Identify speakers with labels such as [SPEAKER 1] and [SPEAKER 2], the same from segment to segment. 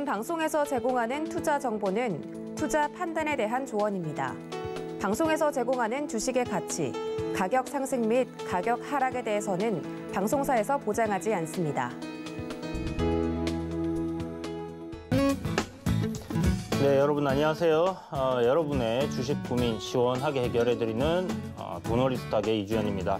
[SPEAKER 1] 본 방송에서 제공하는 투자 정보는 투자 판단에 대한 조언입니다. 방송에서 제공하는 주식의 가치, 가격 상승 및 가격 하락에 대해서는 방송사에서 보장하지 않습니다. 네, 여러분 안녕하세요. 어, 여러분의 주식 고민 시원하게 해결해드리는 어, 도너리스탁의 이주연입니다.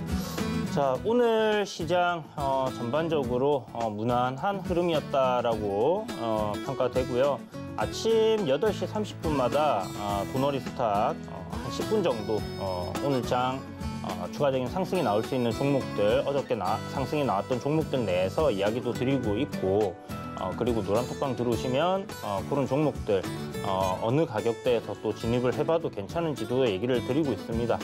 [SPEAKER 1] 자, 오늘 시장 어, 전반적으로 어, 무난한 흐름이었다라고 어, 평가되고요. 아침 8시 30분마다 어, 도너리 스탁 어, 한 10분 정도 어, 오늘 장 어, 추가적인 상승이 나올 수 있는 종목들 어저께 나, 상승이 나왔던 종목들 내에서 이야기도 드리고 있고 어, 그리고 노란톡방 들어오시면 어, 그런 종목들 어, 어느 가격대에서 또 진입을 해봐도 괜찮은지도 얘기를 드리고 있습니다.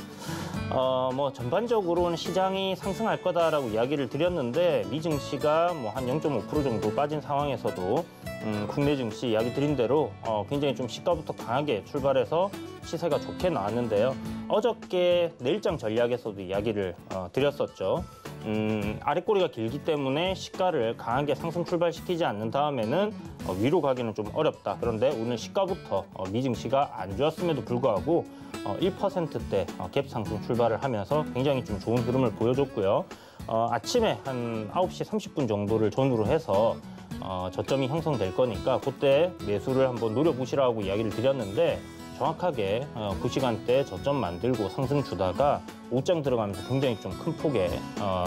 [SPEAKER 1] 어, 뭐 전반적으로는 시장이 상승할 거다라고 이야기를 드렸는데 미증시가 뭐 한 0.5% 정도 빠진 상황에서도 음, 국내 증시 이야기 드린 대로 어, 굉장히 좀 시가부터 강하게 출발해서 시세가 좋게 나왔는데요. 어저께 내일장 전략에서도 이야기를 어, 드렸었죠. 음, 아랫꼬리가 길기 때문에 시가를 강하게 상승 출발시키지 않는 다음에는 어, 위로 가기는 좀 어렵다. 그런데 오늘 시가부터 어, 미증시가 안 좋았음에도 불구하고 어, 1%대 어, 갭 상승 출발을 하면서 굉장히 좀 좋은 흐름을 보여줬고요. 어, 아침에 한 9시 30분 정도를 전후로 해서 어, 저점이 형성될 거니까 그때 매수를 한번 노려보시라고 이야기를 드렸는데 정확하게 어, 그시간대 저점 만들고 상승 주다가 옷장 들어가면서 굉장히 좀 큰 폭의 어,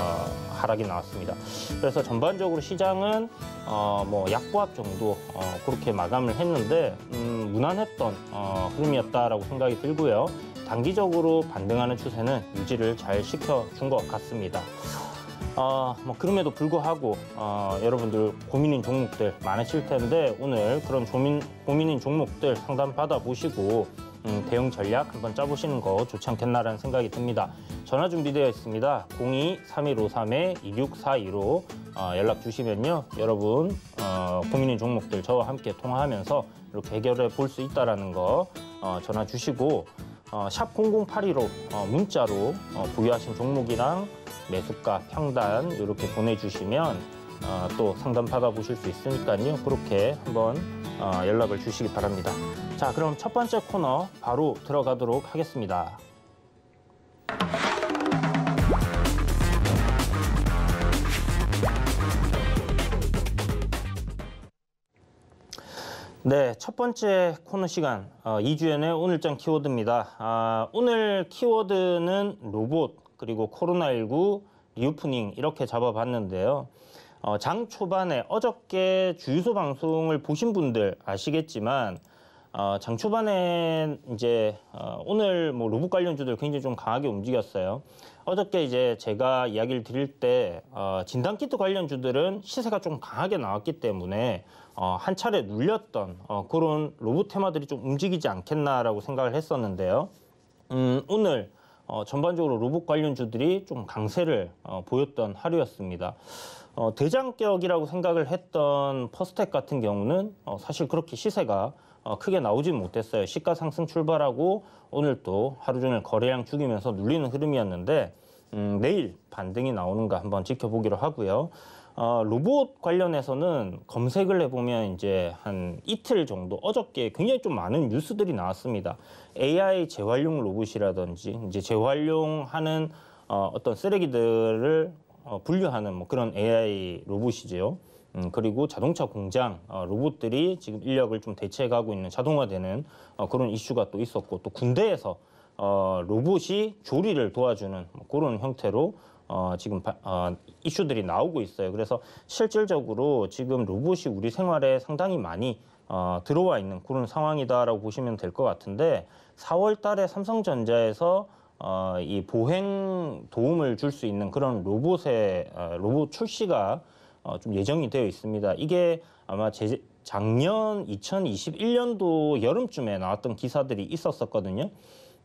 [SPEAKER 1] 하락이 나왔습니다. 그래서 전반적으로 시장은 어, 뭐 약보합 정도 어, 그렇게 마감을 했는데 음, 무난했던 어, 흐름이었다라고 생각이 들고요. 단기적으로 반등하는 추세는 유지를 잘 시켜준 것 같습니다. 어, 뭐 그럼에도 불구하고 어, 여러분들 고민인 종목들 많으실 텐데 오늘 그런 고민, 고민인 종목들 상담 받아보시고 음, 대응 전략 한번 짜보시는 거 좋지 않겠나라는 생각이 듭니다. 전화 준비되어 있습니다. 02-3153-2642로 어, 연락 주시면요. 여러분 어, 고민인 종목들 저와 함께 통화하면서 이렇게 해결해 볼 수 있다는 라거 어, 전화 주시고 어, 샵 0082로 어, 문자로 어, 보유하신 종목이랑 매수가, 평단 이렇게 보내주시면 어, 또 상담 받아보실 수 있으니까요. 그렇게 한번 어, 연락을 주시기 바랍니다. 자, 그럼 첫 번째 코너 바로 들어가도록 하겠습니다. 네, 첫 번째 코너 시간 어, 2주연의 오늘장 키워드입니다. 아, 오늘 키워드는 로봇, 그리고 코로나19 리오프닝 이렇게 잡아봤는데요. 어, 장 초반에 어저께 주유소 방송을 보신 분들 아시겠지만 어, 장 초반에 이제 어, 오늘 뭐 로봇 관련주들 굉장히 좀 강하게 움직였어요. 어저께 이제 제가 이야기를 드릴 때 어, 진단 키트 관련주들은 시세가 좀 강하게 나왔기 때문에 어, 한 차례 눌렸던 어, 그런 로봇 테마들이 좀 움직이지 않겠나라고 생각을 했었는데요. 음, 오늘 어, 전반적으로 로봇 관련주들이 좀 강세를 어, 보였던 하루였습니다. 어, 대장격이라고 생각을 했던 퍼스텍 같은 경우는 어, 사실 그렇게 시세가 어, 크게 나오진 못했어요. 시가 상승 출발하고 오늘 또 하루 종일 거래량 죽이면서 눌리는 흐름이었는데 음, 내일 반등이 나오는가 한번 지켜보기로 하고요. 어, 로봇 관련해서는 검색을 해보면 이제 한 이틀 정도 어저께 굉장히 좀 많은 뉴스들이 나왔습니다. AI 재활용 로봇이라든지 이제 재활용하는 어, 어떤 쓰레기들을 어, 분류하는 뭐 그런 AI 로봇이죠 음, 그리고 자동차 공장 어, 로봇들이 지금 인력을 좀 대체하고 있는 자동화되는 어, 그런 이슈가 또 있었고 또 군대에서 어, 로봇이 조리를 도와주는 뭐 그런 형태로 어, 지금 바, 어, 이슈들이 나오고 있어요. 그래서 실질적으로 지금 로봇이 우리 생활에 상당히 많이 어, 들어와 있는 그런 상황이다라고 보시면 될 것 같은데 4월 달에 삼성전자에서 어, 이 보행 도움을 줄 수 있는 그런 로봇의 어, 로봇 출시가 어, 좀 예정이 되어 있습니다. 이게 아마 제, 작년 2021년도 여름쯤에 나왔던 기사들이 있었었거든요.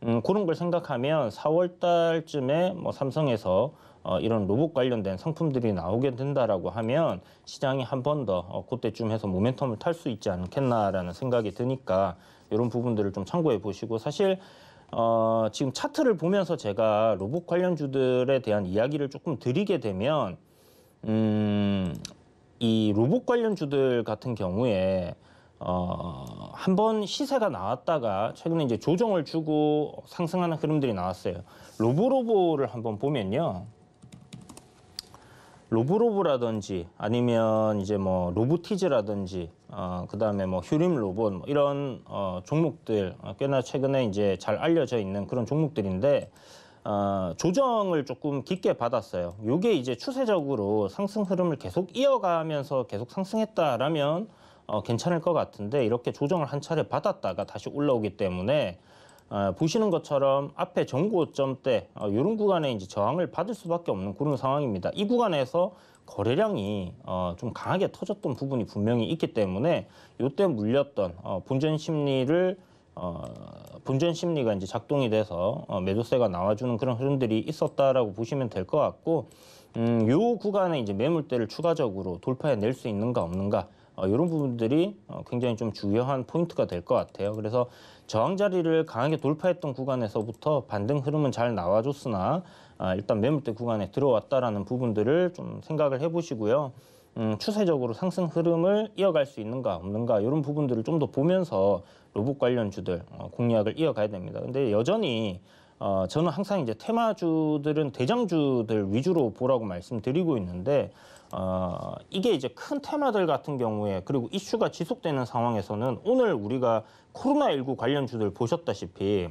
[SPEAKER 1] 음, 그런 걸 생각하면 4월 달쯤에 뭐 삼성에서 어, 이런 로봇 관련된 상품들이 나오게 된다라고 하면 시장이 한 번더 어, 그때쯤 해서 모멘텀을 탈 수 있지 않겠나라는 생각이 드니까 이런 부분들을 좀 참고해 보시고 사실 어, 지금 차트를 보면서 제가 로봇 관련주들에 대한 이야기를 조금 드리게 되면 음, 이 로봇 관련주들 같은 경우에 어, 한번 시세가 나왔다가 최근에 이제 조정을 주고 상승하는 흐름들이 나왔어요. 로보로보를 한번 보면요. 로보로보라든지 아니면 이제 뭐 로보티즈라든지 어, 그다음에 뭐 휴림 로봇 뭐 이런 어, 종목들 어, 꽤나 최근에 이제 잘 알려져 있는 그런 종목들인데 어, 조정을 조금 깊게 받았어요. 이게 이제 추세적으로 상승 흐름을 계속 이어가면서 계속 상승했다라면 어, 괜찮을 것 같은데 이렇게 조정을 한 차례 받았다가 다시 올라오기 때문에 어, 보시는 것처럼 앞에 정고점 때 어, 이런 구간에 이제 저항을 받을 수밖에 없는 그런 상황입니다. 이 구간에서 거래량이 어, 좀 강하게 터졌던 부분이 분명히 있기 때문에 이때 물렸던 어, 본전 심리를 어, 본전 심리가 이제 작동이 돼서 어, 매도세가 나와주는 그런 흐름들이 있었다라고 보시면 될 것 같고 음, 요 구간에 이제 매물대를 추가적으로 돌파해낼 수 있는가 없는가 어, 이런 부분들이 어, 굉장히 좀 중요한 포인트가 될 것 같아요. 그래서 저항 자리를 강하게 돌파했던 구간에서부터 반등 흐름은 잘 나와줬으나 아, 일단 매물대 구간에 들어왔다라는 부분들을 좀 생각을 해보시고요. 음, 추세적으로 상승 흐름을 이어갈 수 있는가 없는가 이런 부분들을 좀 더 보면서 로봇 관련주들 어, 공략을 이어가야 됩니다. 근데 여전히 어, 저는 항상 이제 테마주들은 대장주들 위주로 보라고 말씀드리고 있는데 어, 이게 이제 큰 테마들 같은 경우에 그리고 이슈가 지속되는 상황에서는 오늘 우리가 코로나19 관련주들 보셨다시피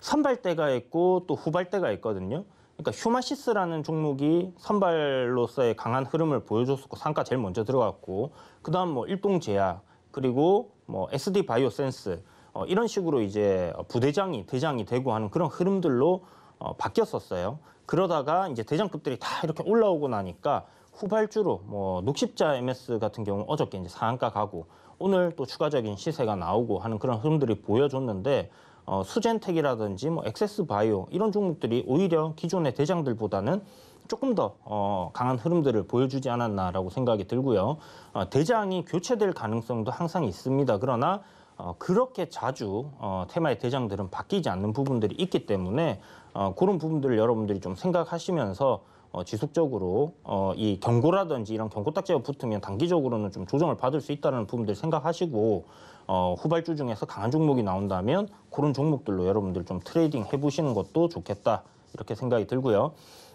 [SPEAKER 1] 선발대가 있고 또 후발대가 있거든요. 그러니까 휴마시스라는 종목이 선발로서의 강한 흐름을 보여줬었고 상가 제일 먼저 들어갔고 그다음 뭐 일동제약 그리고 뭐 SD 바이오센스 어, 이런 식으로 이제 부대장이 대장이 되고 하는 그런 흐름들로 어, 바뀌었었어요. 그러다가 이제 대장급들이 다 이렇게 올라오고 나니까 후발주로 뭐 녹십자 MS 같은 경우 어저께 이제 상한가 가고 오늘 또 추가적인 시세가 나오고 하는 그런 흐름들이 보여줬는데 어, 수젠텍이라든지 뭐 엑세스바이오 이런 종목들이 오히려 기존의 대장들보다는 조금 더 어, 강한 흐름들을 보여주지 않았나라고 생각이 들고요. 어, 대장이 교체될 가능성도 항상 있습니다. 그러나 어, 그렇게 자주 어, 테마의 대장들은 바뀌지 않는 부분들이 있기 때문에 어, 그런 부분들을 여러분들이 좀 생각하시면서 어, 지속적으로 어, 이 경고라든지 이런 경고 딱지가 붙으면 단기적으로는 좀 조정을 받을 수 있다는 부분들 생각하시고 어, 후발주 중에서 강한 종목이 나온다면 그런 종목들로 여러분들 좀 트레이딩 해보시는 것도 좋겠다 이렇게 생각이 들고요.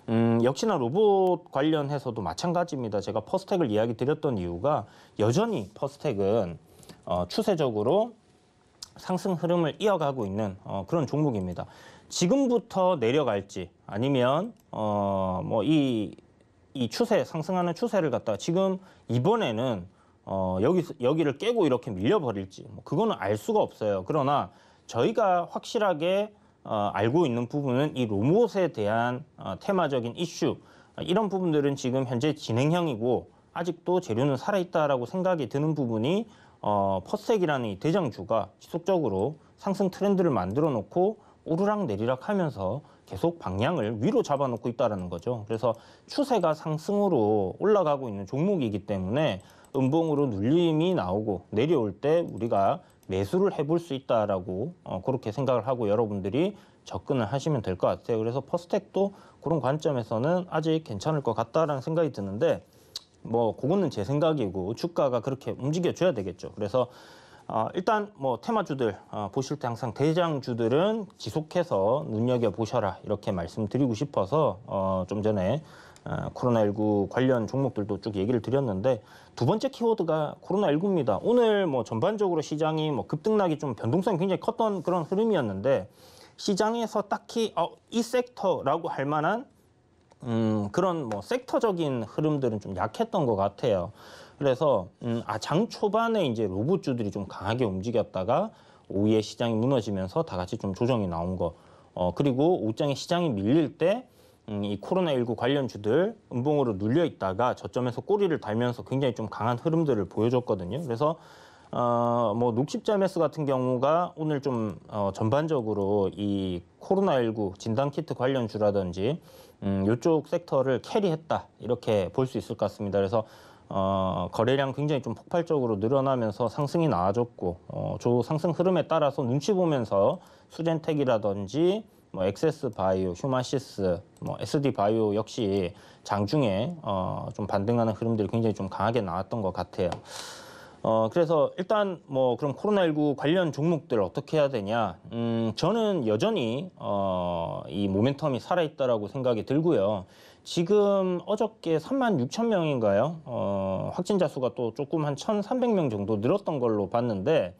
[SPEAKER 1] 음, 역시나 로봇 관련해서도 마찬가지입니다. 제가 퍼스텍을 이야기 드렸던 이유가 여전히 퍼스텍은 어, 추세적으로 상승 흐름을 이어가고 있는 어, 그런 종목입니다. 지금부터 내려갈지 아니면 어, 뭐이 이 추세 상승하는 추세를 갖다가 지금 이번에는 어, 여기, 여기를 깨고 이렇게 밀려버릴지 뭐 그거는 알 수가 없어요. 그러나 저희가 확실하게 어, 알고 있는 부분은 이 로봇에 대한 어, 테마적인 이슈 어, 이런 부분들은 지금 현재 진행형이고 아직도 재료는 살아있다라고 생각이 드는 부분이 어, 퍼스텍이라는 이 대장주가 지속적으로 상승 트렌드를 만들어 놓고 오르락 내리락 하면서 계속 방향을 위로 잡아놓고 있다는 거죠. 그래서 추세가 상승으로 올라가고 있는 종목이기 때문에 음봉으로 눌림이 나오고 내려올 때 우리가 매수를 해볼 수 있다라고 어, 그렇게 생각을 하고 여러분들이 접근을 하시면 될 것 같아요. 그래서 퍼스텍도 그런 관점에서는 아직 괜찮을 것 같다라는 생각이 드는데 뭐 그거는 제 생각이고 주가가 그렇게 움직여줘야 되겠죠. 그래서 어, 일단 뭐 테마주들 어, 보실 때 항상 대장주들은 지속해서 눈여겨 보셔라 이렇게 말씀드리고 싶어서 어, 좀 전에 아, 코로나19 관련 종목들도 쭉 얘기를 드렸는데 두 번째 키워드가 코로나19입니다. 오늘 뭐 전반적으로 시장이 뭐 급등락이 좀 변동성이 굉장히 컸던 그런 흐름이었는데 시장에서 딱히 어, 이 섹터라고 할 만한 음, 그런 뭐 섹터적인 흐름들은 좀 약했던 것 같아요. 그래서 음, 아, 장 초반에 이제 로봇주들이 좀 강하게 움직였다가 오후에 시장이 무너지면서 다 같이 좀 조정이 나온 거. 어, 그리고 오장에 시장이 밀릴 때 음, 이 코로나19 관련주들 음봉으로 눌려 있다가 저점에서 꼬리를 달면서 굉장히 좀 강한 흐름들을 보여줬거든요. 그래서 어 뭐 녹십자매스 같은 경우가 오늘 좀 어, 전반적으로 이 코로나19 진단 키트 관련 주라든지 음 요쪽 섹터를 캐리했다 이렇게 볼 수 있을 것 같습니다. 그래서 어, 거래량 굉장히 좀 폭발적으로 늘어나면서 상승이 나아졌고 어, 저 상승 흐름에 따라서 눈치 보면서 수젠텍이라든지 뭐 엑세스 바이오, 휴마시스, 뭐 SD 바이오 역시 장중에 어, 좀 반등하는 흐름들이 굉장히 좀 강하게 나왔던 것 같아요. 어, 그래서 일단 뭐 그럼 코로나19 관련 종목들 어떻게 해야 되냐? 음, 저는 여전히 어, 이 모멘텀이 살아있다라고 생각이 들고요. 지금 어저께 3만 6천 명인가요? 어, 확진자 수가 또 조금 한 1,300명 정도 늘었던 걸로 봤는데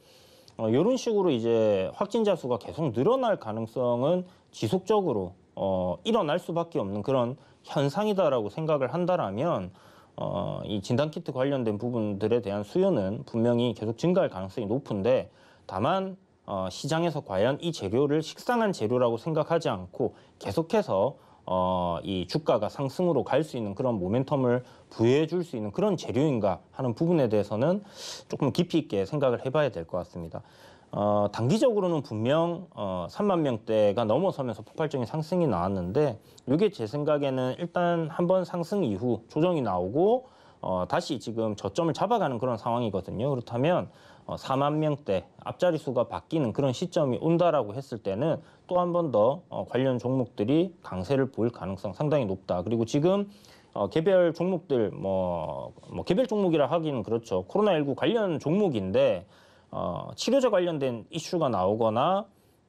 [SPEAKER 1] 어, 요런 식으로 이제 확진자 수가 계속 늘어날 가능성은 지속적으로 어, 일어날 수밖에 없는 그런 현상이다라고 생각을 한다라면 어, 이 진단키트 관련된 부분들에 대한 수요는 분명히 계속 증가할 가능성이 높은데 다만 어, 시장에서 과연 이 재료를 식상한 재료라고 생각하지 않고 계속해서 어, 이 주가가 상승으로 갈 수 있는 그런 모멘텀을 부여해 줄 수 있는 그런 재료인가 하는 부분에 대해서는 조금 깊이 있게 생각을 해봐야 될 것 같습니다. 어, 단기적으로는 분명 어, 3만 명대가 넘어서면서 폭발적인 상승이 나왔는데 이게 제 생각에는 일단 한 번 상승 이후 조정이 나오고 어, 다시 지금 저점을 잡아가는 그런 상황이거든요. 그렇다면 어, 4만 명대 앞자리 수가 바뀌는 그런 시점이 온다라고 했을 때는 또 한 번 더 어, 관련 종목들이 강세를 보일 가능성 상당히 높다. 그리고 지금 어, 개별 종목들 뭐, 뭐 개별 종목이라 하기는 그렇죠. 코로나19 관련 종목인데 어, 치료제 관련된 이슈가 나오거나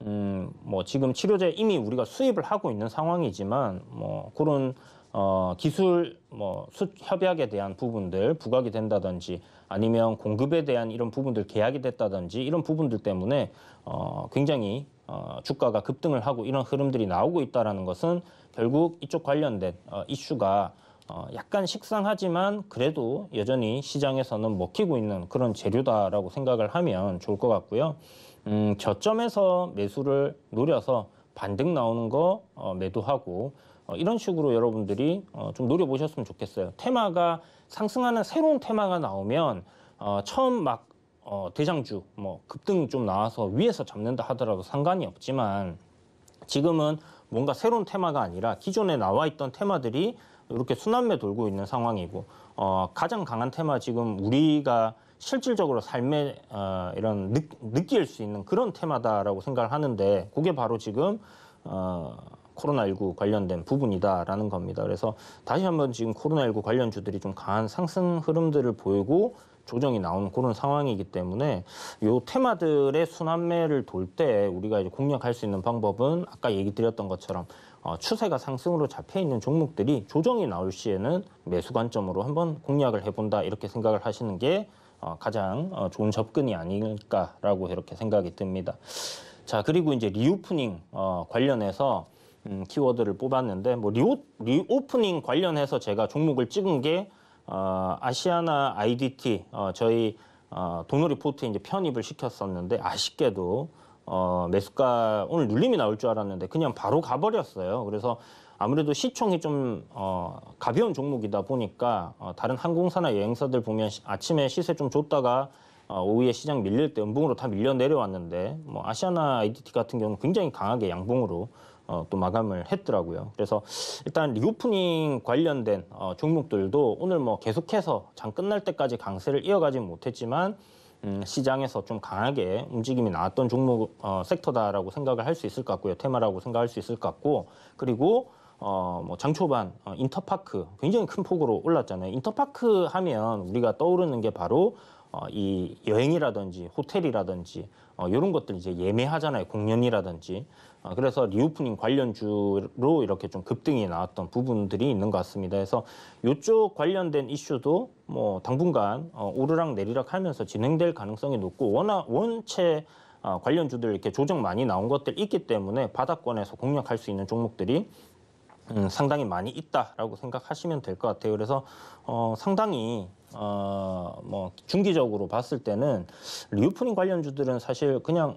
[SPEAKER 1] 음, 뭐 지금 치료제 이미 우리가 수입을 하고 있는 상황이지만 뭐 그런 어, 기술 뭐 수, 협약에 대한 부분들 부각이 된다든지 아니면 공급에 대한 이런 부분들 계약이 됐다든지 이런 부분들 때문에 어, 굉장히 어, 주가가 급등을 하고 이런 흐름들이 나오고 있다라는 것은 결국 이쪽 관련된 어, 이슈가 어, 약간 식상하지만 그래도 여전히 시장에서는 먹히고 있는 그런 재료다라고 생각을 하면 좋을 것 같고요. 음, 저점에서 매수를 노려서 반등 나오는 거 어, 매도하고 어, 이런 식으로 여러분들이 어, 좀 노려보셨으면 좋겠어요. 테마가 상승하는 새로운 테마가 나오면 어, 처음 막 어, 대장주 뭐 급등 좀 나와서 위에서 잡는다 하더라도 상관이 없지만 지금은 뭔가 새로운 테마가 아니라 기존에 나와 있던 테마들이 이렇게 순환매 돌고 있는 상황이고 어, 가장 강한 테마 지금 우리가 실질적으로 삶에 어, 이런 느, 느낄 수 있는 그런 테마다라고 생각을 하는데 그게 바로 지금 어, 코로나19 관련된 부분이다라는 겁니다. 그래서 다시 한번 지금 코로나19 관련주들이 좀 강한 상승 흐름들을 보이고 조정이 나오는 그런 상황이기 때문에 요 테마들의 순환매를 돌 때 우리가 이제 공략할 수 있는 방법은 아까 얘기 드렸던 것처럼 어, 추세가 상승으로 잡혀 있는 종목들이 조정이 나올 시에는 매수 관점으로 한번 공략을 해본다 이렇게 생각을 하시는 게 어, 가장 어, 좋은 접근이 아닐까라고 이렇게 생각이 듭니다. 자 그리고 이제 리오프닝 관련해서 음, 키워드를 뽑았는데 뭐 리오, 리오프닝 관련해서 제가 종목을 찍은 게 아시아나 IDT 저희 어, 도리포트 이제 편입을 시켰었는데 아쉽게도 어, 매수가 오늘 눌림이 나올 줄 알았는데 그냥 바로 가버렸어요. 그래서 아무래도 시총이 좀 어, 가벼운 종목이다 보니까 어, 다른 항공사나 여행사들 보면 시, 아침에 시세 좀 줬다가 어, 오후에 시장 밀릴 때 음봉으로 다 밀려 내려왔는데 뭐 아시아나 IDT 같은 경우는 굉장히 강하게 양봉으로 어, 또 마감을 했더라고요. 그래서 일단 리오프닝 관련된 어, 종목들도 오늘 뭐 계속해서 장 끝날 때까지 강세를 이어가지 못했지만 음, 시장에서 좀 강하게 움직임이 나왔던 종목 어, 섹터다라고 생각을 할 수 있을 것 같고요. 테마라고 생각할 수 있을 것 같고 그리고 어, 뭐 장초반 어, 인터파크 굉장히 큰 폭으로 올랐잖아요. 인터파크 하면 우리가 떠오르는 게 바로 어, 이 여행이라든지 호텔이라든지 어, 이런 것들 이제 예매하잖아요. 공연이라든지 아, 그래서 리오프닝 관련주로 이렇게 좀 급등이 나왔던 부분들이 있는 것 같습니다. 그래서 이쪽 관련된 이슈도 뭐 당분간 어, 오르락 내리락 하면서 진행될 가능성이 높고 워낙 원체 어, 관련주들 이렇게 조정 많이 나온 것들 있기 때문에 바닥권에서 공략할 수 있는 종목들이 음, 상당히 많이 있다라고 생각하시면 될 것 같아요. 그래서 어, 상당히 어, 뭐 중기적으로 봤을 때는 리오프닝 관련주들은 사실 그냥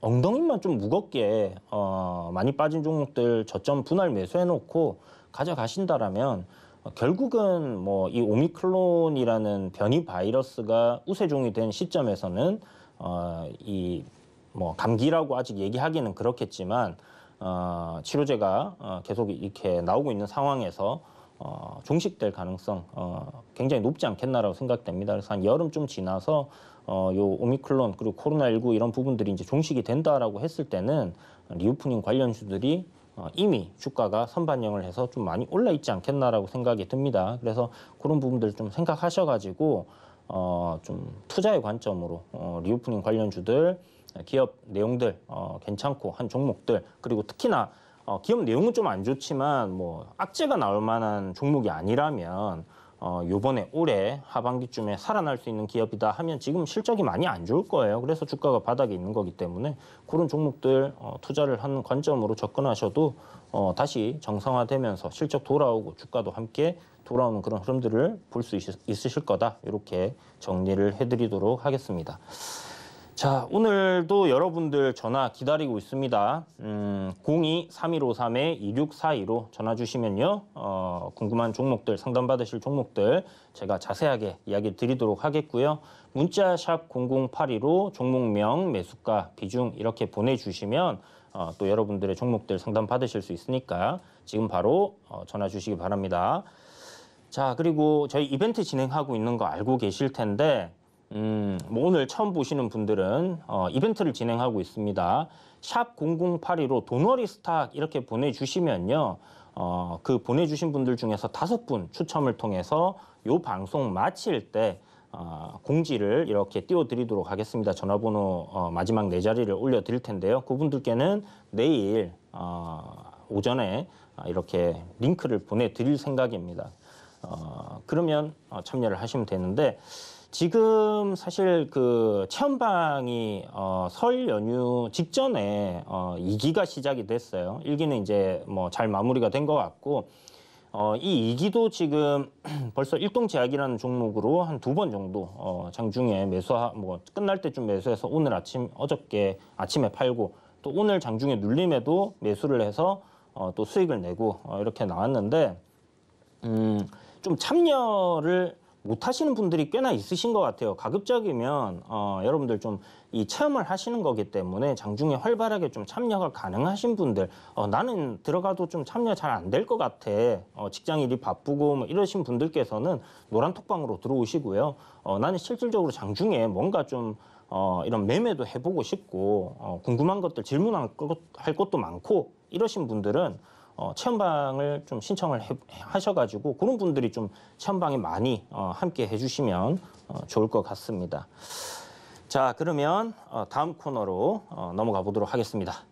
[SPEAKER 1] 엉덩이만 좀 무겁게 어, 많이 빠진 종목들 저점 분할 매수해놓고 가져가신다라면 어, 결국은 뭐 이 오미크론이라는 변이 바이러스가 우세종이 된 시점에서는 어, 이뭐 감기라고 아직 얘기하기는 그렇겠지만 어, 치료제가 어, 계속 이렇게 나오고 있는 상황에서 어, 종식될 가능성 어, 굉장히 높지 않겠나라고 생각됩니다. 그래서 한 여름쯤 지나서 어, 요 오미클론 그리고 코로나19 이런 부분들이 이제 종식이 된다라고 했을 때는 리오프닝 관련주들이 어, 이미 주가가 선반영을 해서 좀 많이 올라 있지 않겠나라고 생각이 듭니다. 그래서 그런 부분들 좀 생각하셔가지고 어, 좀 투자의 관점으로 어, 리오프닝 관련주들 기업 내용들 어, 괜찮고 한 종목들 그리고 특히나 어, 기업 내용은 좀 안 좋지만 뭐 악재가 나올 만한 종목이 아니라면 어, 요번에 올해 하반기쯤에 살아날 수 있는 기업이다 하면 지금 실적이 많이 안 좋을 거예요. 그래서 주가가 바닥에 있는 거기 때문에 그런 종목들 어, 투자를 하는 관점으로 접근하셔도 어, 다시 정상화되면서 실적 돌아오고 주가도 함께 돌아오는 그런 흐름들을 볼 수 있으실 거다. 이렇게 정리를 해드리도록 하겠습니다. 자, 오늘도 여러분들 전화 기다리고 있습니다. 음, 02-3153-2642로 전화 주시면요. 어, 궁금한 종목들, 상담받으실 종목들 제가 자세하게 이야기 드리도록 하겠고요. 문자 샵 0082로 종목명, 매수가, 비중 이렇게 보내주시면 어, 또 여러분들의 종목들 상담받으실 수 있으니까 지금 바로 어, 전화 주시기 바랍니다. 자, 그리고 저희 이벤트 진행하고 있는 거 알고 계실 텐데 음, 뭐 오늘 처음 보시는 분들은 어, 이벤트를 진행하고 있습니다. 샵 0082로 도너리 스탁 이렇게 보내주시면요. 어, 그 보내주신 분들 중에서 다섯 분 추첨을 통해서 요 방송 마칠 때 어, 공지를 이렇게 띄워드리도록 하겠습니다. 전화번호 어, 마지막 네 자리를 올려드릴 텐데요. 그분들께는 내일 어, 오전에 어, 이렇게 링크를 보내드릴 생각입니다. 어, 그러면 어, 참여를 하시면 되는데 지금 사실 그 체험방이 어, 설 연휴 직전에 어, 2기가 시작이 됐어요. 1기는 이제 뭐 잘 마무리가 된 것 같고 어, 이 2기도 지금 벌써 일동 제약이라는 종목으로 한 두 번 정도 어, 장중에 매수 뭐 끝날 때쯤 매수해서 오늘 아침 어저께 아침에 팔고 또 오늘 장중에 눌림에도 매수를 해서 어, 또 수익을 내고 어, 이렇게 나왔는데 음, 좀 참여를 못하시는 분들이 꽤나 있으신 것 같아요. 가급적이면 어, 여러분들 좀 이 체험을 하시는 거기 때문에 장중에 활발하게 좀 참여가 가능하신 분들 어, 나는 들어가도 좀 참여 잘 안 될 것 같아. 어, 직장일이 바쁘고 뭐 이러신 분들께서는 노란톡방으로 들어오시고요. 어, 나는 실질적으로 장중에 뭔가 좀 어, 이런 매매도 해보고 싶고 어, 궁금한 것들 질문할 것도 많고 이러신 분들은 어, 체험방을 좀 신청을 해, 하셔가지고 그런 분들이 좀 체험방에 많이 어, 함께 해주시면 어, 좋을 것 같습니다. 자 그러면 어, 다음 코너로 어, 넘어가 보도록 하겠습니다.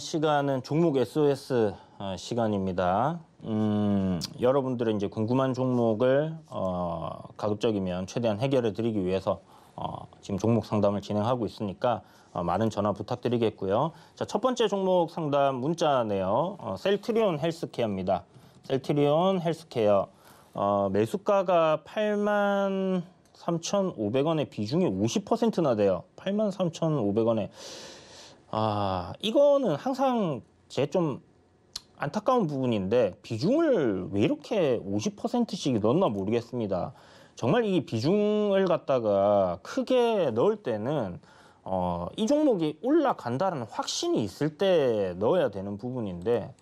[SPEAKER 1] 시간은 종목 SOS 어, 시간입니다. 음, 여러분들의 이제 궁금한 종목을 어, 가급적이면 최대한 해결해 드리기 위해서 어, 지금 종목 상담을 진행하고 있으니까 어, 많은 전화 부탁드리겠고요. 자, 첫 번째 종목 상담 문자네요. 어, 셀트리온 헬스케어입니다. 셀트리온 헬스케어. 어, 매수가가 8만 3,500원에 비중이 50%나 돼요. 8만 3,500원에 아, 이거는 항상 제 좀 안타까운 부분인데 비중을 왜 이렇게 50%씩 넣나 었 모르겠습니다. 정말 이 비중을 갖다가 크게 넣을 때는 어, 이 종목이 올라간다는 확신이 있을 때 넣어야 되는 부분인데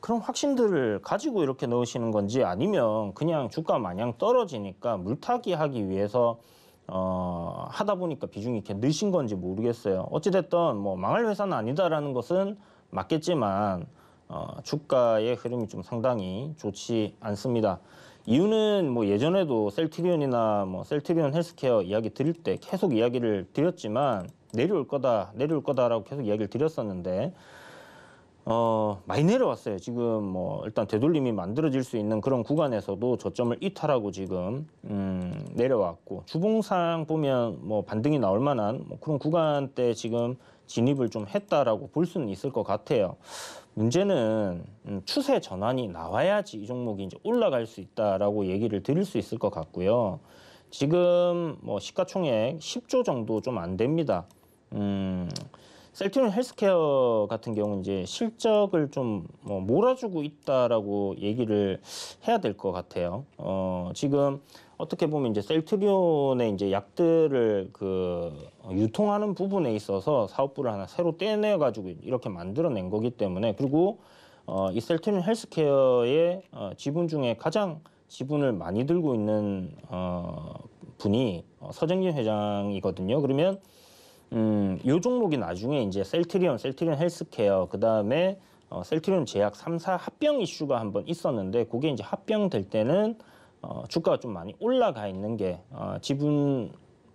[SPEAKER 1] 그런 확신들을 가지고 이렇게 넣으시는 건지 아니면 그냥 주가 마냥 떨어지니까 물타기 하기 위해서 어, 하다 보니까 비중이 이렇게 늘신 건지 모르겠어요. 어찌됐든 뭐 망할 회사는 아니다라는 것은 맞겠지만 어, 주가의 흐름이 좀 상당히 좋지 않습니다. 이유는 뭐 예전에도 셀트리온이나 뭐 셀트리온 헬스케어 이야기 드릴 때 계속 이야기를 드렸지만 내려올 거다, 내려올 거다라고 계속 이야기를 드렸었는데 어, 많이 내려왔어요. 지금 뭐 일단 되돌림이 만들어질 수 있는 그런 구간에서도 저점을 이탈하고 지금 음, 내려왔고 주봉상 보면 뭐 반등이 나올 만한 뭐 그런 구간때 지금 진입을 좀 했다라고 볼 수는 있을 것 같아요. 문제는 음, 추세 전환이 나와야지 이 종목이 이제 올라갈 수 있다라고 얘기를 드릴 수 있을 것 같고요. 지금 뭐 시가총액 10조 정도 좀 안 됩니다. 음, 셀트리온 헬스케어 같은 경우 이제 실적을 좀뭐 몰아주고 있다라고 얘기를 해야 될 것 같아요. 어, 지금 어떻게 보면 이제 셀트리온의 이제 약들을 그 유통하는 부분에 있어서 사업부를 하나 새로 떼내 가지고 이렇게 만들어낸 거기 때문에 그리고 어, 이 셀트리온 헬스케어의 어, 지분 중에 가장 지분을 많이 들고 있는 어, 분이 어, 서정진 회장이거든요. 그러면 음, 요 종목이 나중에 이제 셀트리온, 셀트리온 헬스케어, 그 다음에 어, 셀트리온 제약 삼사 합병 이슈가 한번 있었는데 그게 이제 합병될 때는 어, 주가가 좀 많이 올라가 있는 게 어, 지분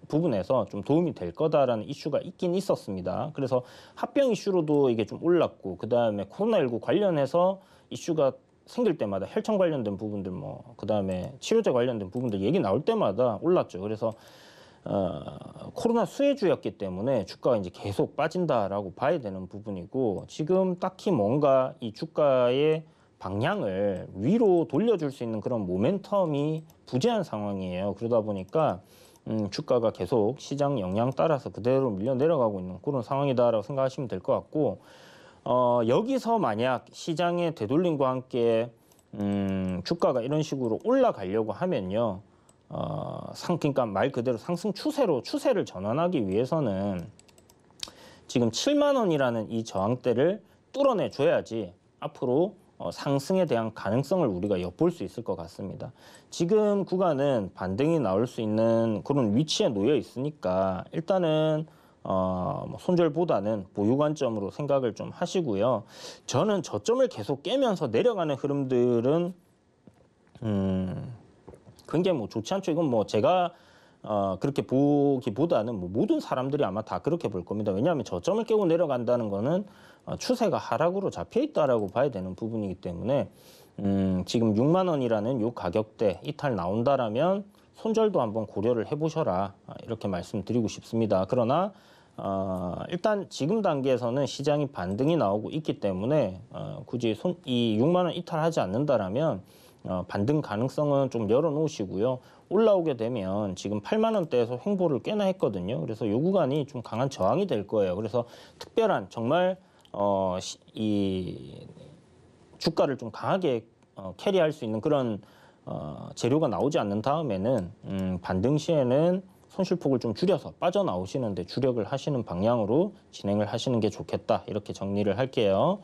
[SPEAKER 1] 부분에서 좀 도움이 될 거다라는 이슈가 있긴 있었습니다. 그래서 합병 이슈로도 이게 좀 올랐고 그 다음에 코로나19 관련해서 이슈가 생길 때마다 혈청 관련된 부분들 뭐그 다음에 치료제 관련된 부분들 얘기 나올 때마다 올랐죠. 그래서 어, 코로나 수혜주였기 때문에 주가가 이제 계속 빠진다라고 봐야 되는 부분이고 지금 딱히 뭔가 이 주가의 방향을 위로 돌려줄 수 있는 그런 모멘텀이 부재한 상황이에요. 그러다 보니까 음, 주가가 계속 시장 영향 따라서 그대로 밀려 내려가고 있는 그런 상황이다라고 생각하시면 될 것 같고 어, 여기서 만약 시장의 되돌림과 함께 음, 주가가 이런 식으로 올라가려고 하면요. 어, 상, 그러니까 말 그대로 상승 추세로 추세를 전환하기 위해서는 지금 7만 원이라는 이 저항대를 뚫어내 줘야지 앞으로 어, 상승에 대한 가능성을 우리가 엿볼 수 있을 것 같습니다. 지금 구간은 반등이 나올 수 있는 그런 위치에 놓여 있으니까 일단은 어, 뭐 손절보다는 보유 관점으로 생각을 좀 하시고요. 저는 저점을 계속 깨면서 내려가는 흐름들은 음, 굉장히 뭐 좋지 않죠. 이건 뭐 제가 어, 그렇게 보기보다는 뭐 모든 사람들이 아마 다 그렇게 볼 겁니다. 왜냐하면 저점을 깨고 내려간다는 거는 어, 추세가 하락으로 잡혀 있다라고 봐야 되는 부분이기 때문에 음, 지금 6만 원이라는 요 가격대 이탈 나온다라면 손절도 한번 고려를 해보셔라 아, 이렇게 말씀드리고 싶습니다. 그러나 어, 일단 지금 단계에서는 시장이 반등이 나오고 있기 때문에 어, 굳이 손, 이 6만 원 이탈하지 않는다라면 어, 반등 가능성은 좀 열어놓으시고요. 올라오게 되면 지금 8만 원대에서 횡보를 꽤나 했거든요. 그래서 요 구간이 좀 강한 저항이 될 거예요. 그래서 특별한 정말 어, 이 주가를 좀 강하게 어, 캐리할 수 있는 그런 어, 재료가 나오지 않는 다음에는 음, 반등 시에는 손실폭을 좀 줄여서 빠져나오시는데 주력을 하시는 방향으로 진행을 하시는 게 좋겠다 이렇게 정리를 할게요.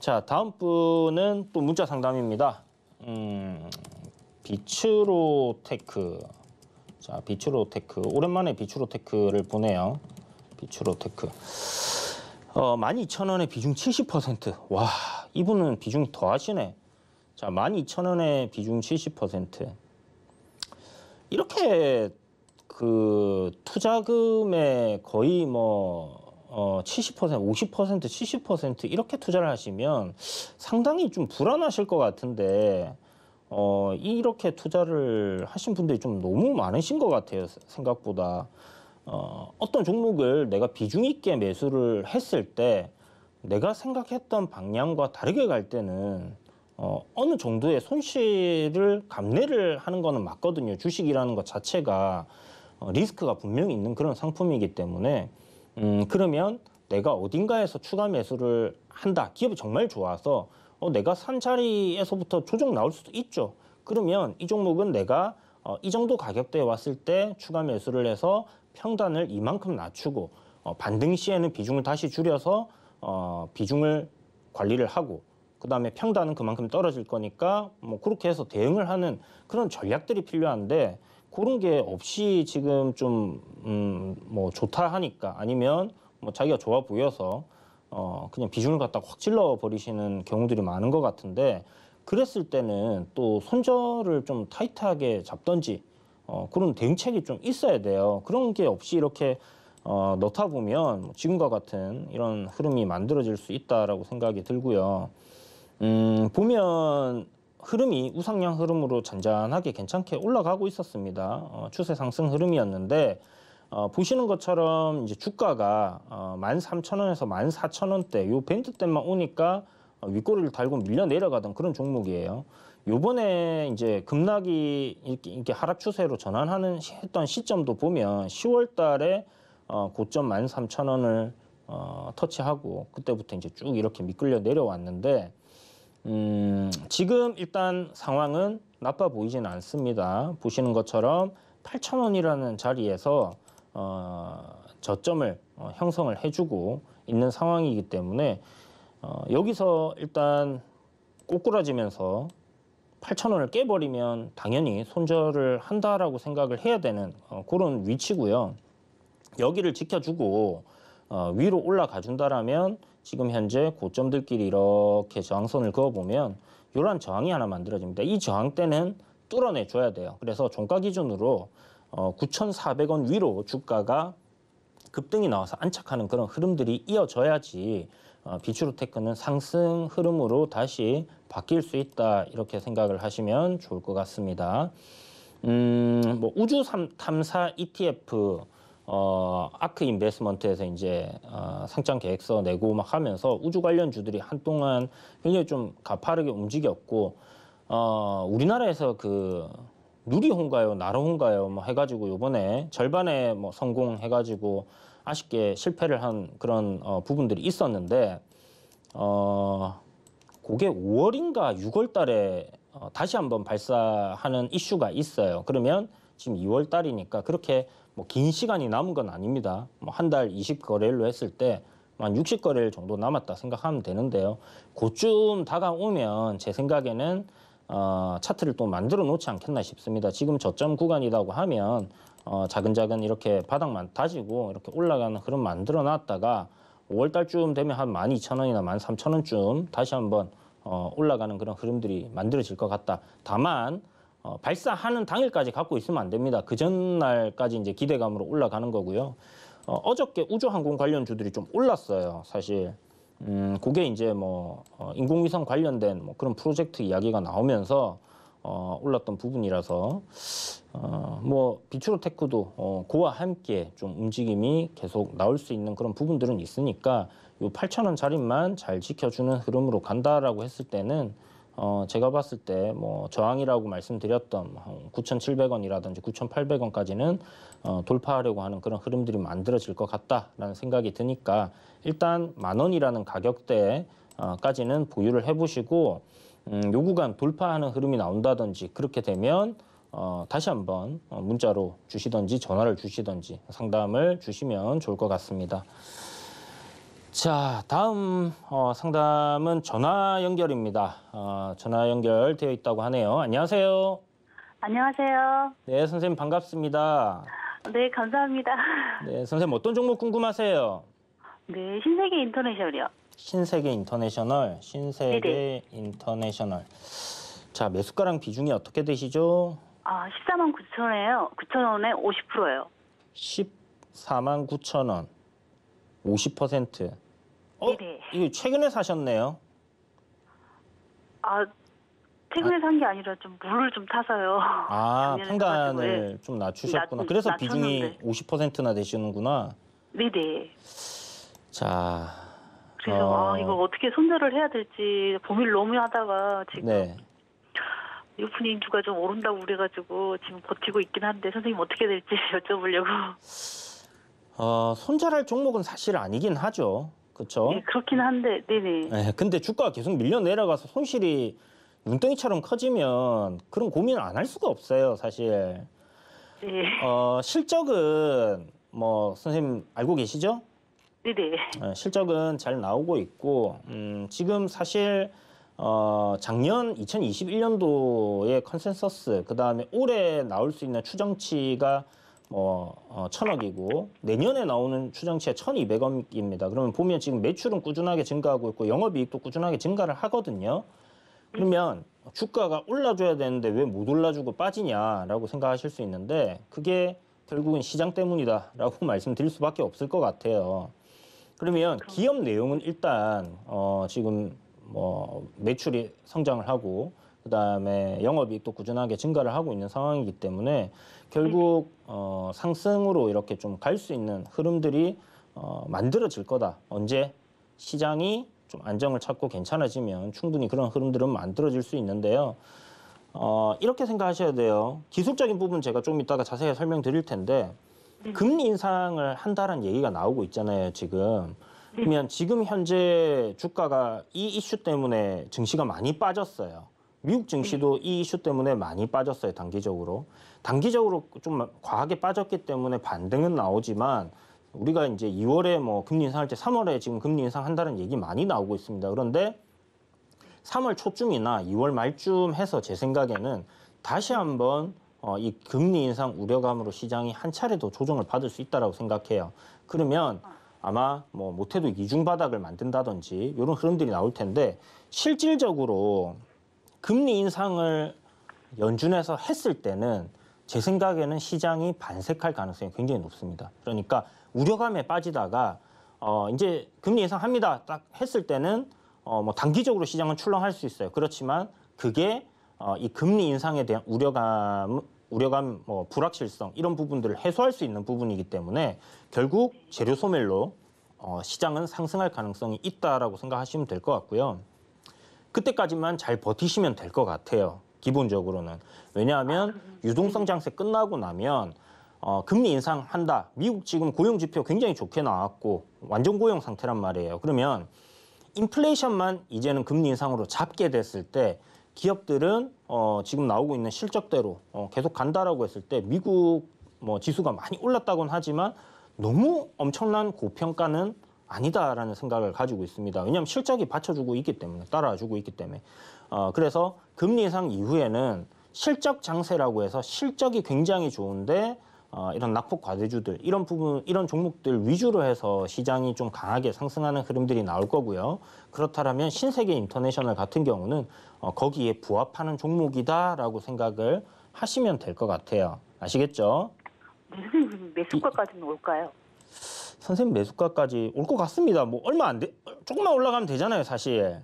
[SPEAKER 1] 자 다음 분은 또 문자 상담입니다. 음, 비추로테크. 자, 비추로테크. 오랜만에 비추로테크를 보네요. 비추로테크. 어, 12,000원에 비중 70%. 와, 이분은 비중 더 하시네. 자, 12,000원에 비중 70%. 이렇게 그투자금에 거의 뭐 어, 70%, 50%, 70% 이렇게 투자를 하시면 상당히 좀 불안하실 것 같은데 어, 이렇게 투자를 하신 분들이 좀 너무 많으신 것 같아요. 생각보다. 어, 어떤 종목을 내가 비중 있게 매수를 했을 때 내가 생각했던 방향과 다르게 갈 때는 어, 어느 정도의 손실을 감내를 하는 거는 맞거든요. 주식이라는 것 자체가 어, 리스크가 분명히 있는 그런 상품이기 때문에 음, 그러면 내가 어딘가에서 추가 매수를 한다. 기업이 정말 좋아서 어, 내가 산 자리에서부터 조정 나올 수도 있죠. 그러면 이 종목은 내가 어, 이 정도 가격대에 왔을 때 추가 매수를 해서 평단을 이만큼 낮추고 어, 반등 시에는 비중을 다시 줄여서 어, 비중을 관리를 하고 그 다음에 평단은 그만큼 떨어질 거니까 뭐 그렇게 해서 대응을 하는 그런 전략들이 필요한데 그런 게 없이 지금 좀, 음, 뭐 좋다 하니까 아니면 뭐 자기가 좋아 보여서 어, 그냥 비중을 갖다확 찔러 버리시는 경우들이 많은 것 같은데 그랬을 때는 또 손절을 좀 타이트하게 잡던지 어, 그런 대응책이 좀 있어야 돼요. 그런 게 없이 이렇게 어, 넣다 보면 뭐 지금과 같은 이런 흐름이 만들어질 수 있다라고 생각이 들고요. 음, 보면 흐름이 우상향 흐름으로 잔잔하게 괜찮게 올라가고 있었습니다. 어, 추세 상승 흐름이었는데 어, 보시는 것처럼 이제 주가가 어, 13,000원에서 14,000원대 요 밴드대만 오니까 어, 윗골을 달고 밀려 내려가던 그런 종목이에요. 요번에 이제 급락이 이렇게, 이렇게 하락 추세로 전환하는 했던 시점도 보면 10월 달에 어, 고점 13,000원을 어, 터치하고 그때부터 이제 쭉 이렇게 미끌려 내려왔는데 음, 지금 일단 상황은 나빠 보이진 않습니다. 보시는 것처럼 8,000원이라는 자리에서 어, 저점을 어, 형성을 해주고 있는 상황이기 때문에 어, 여기서 일단 꼬꾸라지면서 8,000원을 깨버리면 당연히 손절을 한다라고 생각을 해야 되는 어, 그런 위치고요. 여기를 지켜주고 어, 위로 올라가 준다라면 지금 현재 고점들끼리 이렇게 저항선을 그어보면 이러 저항이 하나 만들어집니다. 이 저항 때는 뚫어내줘야 돼요. 그래서 종가 기준으로 어, 9,400원 위로 주가가 급등이 나와서 안착하는 그런 흐름들이 이어져야지 어, 비추로테크는 상승 흐름으로 다시 바뀔 수 있다 이렇게 생각을 하시면 좋을 것 같습니다. 음, 뭐 우주 탐사 ETF 어, 아크 인베스먼트에서 이제 어, 상장 계획서 내고 막 하면서 우주 관련 주들이 한동안 굉장히 좀 가파르게 움직였고 어, 우리나라에서 그누리홍가요나로홍가요뭐 해가지고 요번에 절반에 뭐 성공해가지고 아쉽게 실패를 한 그런 어, 부분들이 있었는데 어, 그게 5월인가 6월 달에 어, 다시 한번 발사하는 이슈가 있어요. 그러면 지금 2월 달이니까 그렇게 뭐긴 시간이 남은 건 아닙니다. 뭐 한 달 20거래일로 했을 때 한 60거래일 정도 남았다 생각하면 되는데요. 그쯤 다가오면 제 생각에는 어, 차트를 또 만들어 놓지 않겠나 싶습니다. 지금 저점 구간이라고 하면 어, 자근자근 이렇게 바닥만 다지고 이렇게 올라가는 그런 만들어 놨다가 5월 달쯤 되면 한 12,000원이나 13,000원쯤 다시 한번 어, 올라가는 그런 흐름들이 만들어질 것 같다. 다만 어, 발사하는 당일까지 갖고 있으면 안 됩니다. 그 전날까지 이제 기대감으로 올라가는 거고요. 어, 어저께 우주항공 관련주들이 좀 올랐어요. 사실 음, 그게 이제 뭐 어, 인공위성 관련된 뭐 그런 프로젝트 이야기가 나오면서 어, 올랐던 부분이라서 어, 뭐 비추로테크도 어, 그와 함께 좀 움직임이 계속 나올 수 있는 그런 부분들은 있으니까 요 8천 원 자리만 잘 지켜주는 흐름으로 간다라고 했을 때는 어, 제가 봤을 때 뭐 저항이라고 말씀드렸던 9,700원이라든지 뭐 9,800원까지는 어, 돌파하려고 하는 그런 흐름들이 만들어질 것 같다라는 생각이 드니까 일단 만 원이라는 가격대까지는 보유를 해보시고 음, 요 구간 돌파하는 흐름이 나온다든지 그렇게 되면 어, 다시 한번 어, 문자로 주시든지 전화를 주시든지 상담을 주시면 좋을 것 같습니다. 자, 다음 어, 상담은 전화 연결입니다. 어, 전화 연결되어 있다고 하네요. 안녕하세요.
[SPEAKER 2] 안녕하세요.
[SPEAKER 1] 네, 선생님 반갑습니다.
[SPEAKER 2] 네, 감사합니다.
[SPEAKER 1] 네, 선생님 어떤 종목 궁금하세요?
[SPEAKER 2] 네, 신세계 인터내셔널이요.
[SPEAKER 1] 신세계 인터내셔널, 신세계 네네. 네. 인터내셔널. 자, 매수가랑 비중이 어떻게 되시죠?
[SPEAKER 2] 아, 14만 9천에요 9천원에 50%예요.
[SPEAKER 1] 14만 9천원, 50%. 어, 네, 네 이거 최근에 사셨네요.
[SPEAKER 2] 아 최근에 아. 산게 아니라 좀 물을 좀 타서요.
[SPEAKER 1] 아, 작단을좀 예. 낮추셨구나. 낮- 그래서 낮췄는데. 50%나 되시는구나. 네네. 네. 자, 그래서 어. 아, 이걸
[SPEAKER 2] 어떻게 손절을 해야 될지 고민 너무 하다가 지금 네. 오픈 인주가 좀 오른다고 그래가지고 지금 버티고 있긴 한데 선생님 어떻게 될지 여쭤보려고.
[SPEAKER 1] 어, 손절할 종목은 사실 아니긴 하죠. 그렇죠. 예, 그렇긴 한데, 네네. 예, 근데 주가가 계속 밀려 내려가서 손실이 눈덩이처럼 커지면 그런 고민을 안 할 수가 없어요, 사실. 네, 어, 실적은 뭐 선생님 알고 계시죠? 네네. 예, 실적은 잘 나오고 있고 음, 지금 사실 어, 작년 2021년도의 컨센서스 그다음에 올해 나올 수 있는 추정치가 어, 어, 천억이고 내년에 나오는 추정치에 천이백 억입니다 그러면 보면 지금 매출은 꾸준하게 증가하고 있고 영업이익도 꾸준하게 증가를 하거든요. 그러면 주가가 올라줘야 되는데 왜 못 올라주고 빠지냐라고 생각하실 수 있는데 그게 결국은 시장 때문이다라고 말씀드릴 수밖에 없을 것 같아요. 그러면 기업 내용은 일단 어, 지금 뭐 매출이 성장을 하고 그다음에 영업이익도 꾸준하게 증가를 하고 있는 상황이기 때문에 결국 어, 상승으로 이렇게 좀 갈 수 있는 흐름들이 어, 만들어질 거다. 언제 시장이 좀 안정을 찾고 괜찮아지면 충분히 그런 흐름들은 만들어질 수 있는데요. 어, 이렇게 생각하셔야 돼요. 기술적인 부분 제가 좀 이따가 자세히 설명드릴 텐데 음. 금리 인상을 한다는 얘기가 나오고 있잖아요, 지금. 음. 그러면 지금 현재 주가가 이 이슈 때문에 증시가 많이 빠졌어요. 미국 증시도 음. 이 이슈 때문에 많이 빠졌어요, 단기적으로. 단기적으로 좀 과하게 빠졌기 때문에 반등은 나오지만 우리가 이제 2월에 뭐 금리 인상할 때 3월에 지금 금리 인상한다는 얘기 많이 나오고 있습니다. 그런데 3월 초쯤이나 2월 말쯤 해서 제 생각에는 다시 한번 어, 이 금리 인상 우려감으로 시장이 한 차례 더 조정을 받을 수 있다라고 생각해요. 그러면 아마 뭐 못해도 이중 바닥을 만든다든지 이런 흐름들이 나올 텐데 실질적으로 금리 인상을 연준에서 했을 때는 제 생각에는 시장이 반색할 가능성이 굉장히 높습니다. 그러니까 우려감에 빠지다가 어 이제 금리 예상합니다 딱 했을 때는 어뭐 단기적으로 시장은 출렁할 수 있어요. 그렇지만 그게 어이 금리 인상에 대한 우려감 우려감 뭐 불확실성 이런 부분들을 해소할 수 있는 부분이기 때문에 결국 재료 소멸로 어, 시장은 상승할 가능성이 있다라고 생각하시면 될 것 같고요. 그때까지만 잘 버티시면 될 것 같아요. 기본적으로는 왜냐하면 유동성 장세 끝나고 나면 어, 금리 인상한다. 미국 지금 고용 지표 굉장히 좋게 나왔고 완전 고용 상태란 말이에요. 그러면 인플레이션만 이제는 금리 인상으로 잡게 됐을 때 기업들은 어, 지금 나오고 있는 실적대로 어, 계속 간다라고 했을 때 미국 뭐 지수가 많이 올랐다고는 하지만 너무 엄청난 고평가는 아니다라는 생각을 가지고 있습니다. 왜냐하면 실적이 받쳐주고 있기 때문에 따라주고 있기 때문에 어, 그래서 금리 인상 이후에는 실적 장세라고 해서 실적이 굉장히 좋은데 어, 이런 낙폭 과대주들 이런 부분 이런 종목들 위주로 해서 시장이 좀 강하게 상승하는 흐름들이 나올 거고요. 그렇다면 신세계 인터내셔널 같은 경우는 어, 거기에 부합하는 종목이다라고 생각을 하시면 될 것 같아요. 아시겠죠? 무슨 매수가까지는 올까요? 선생님 매수가까지 올 것 같습니다. 뭐 얼마 안 돼, 조금만 올라가면 되잖아요, 사실.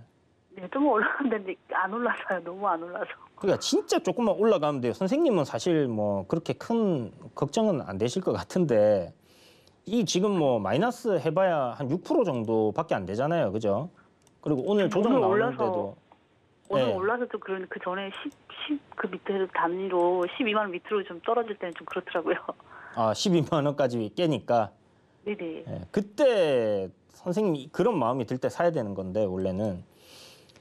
[SPEAKER 2] 네, 좀 올라갔는데 안 올라서요. 너무 안 올라서.
[SPEAKER 1] 그러니까 진짜 조금만 올라가면 돼요. 선생님은 사실 뭐 그렇게 큰 걱정은 안 되실 것 같은데 이 지금 뭐 마이너스 해봐야 한 6% 정도밖에 안 되잖아요, 그죠? 그리고 오늘 조정 오늘 나오는데도 오늘 네.
[SPEAKER 2] 올라서 또 그런 그 전에 10, 10그 밑에 단위로 12만 원 밑으로 좀 떨어질 때는 좀 그렇더라고요.
[SPEAKER 1] 아, 12만 원까지 깨니까. 네네. 네, 그때 선생님 그런 마음이 들 때 사야 되는 건데 원래는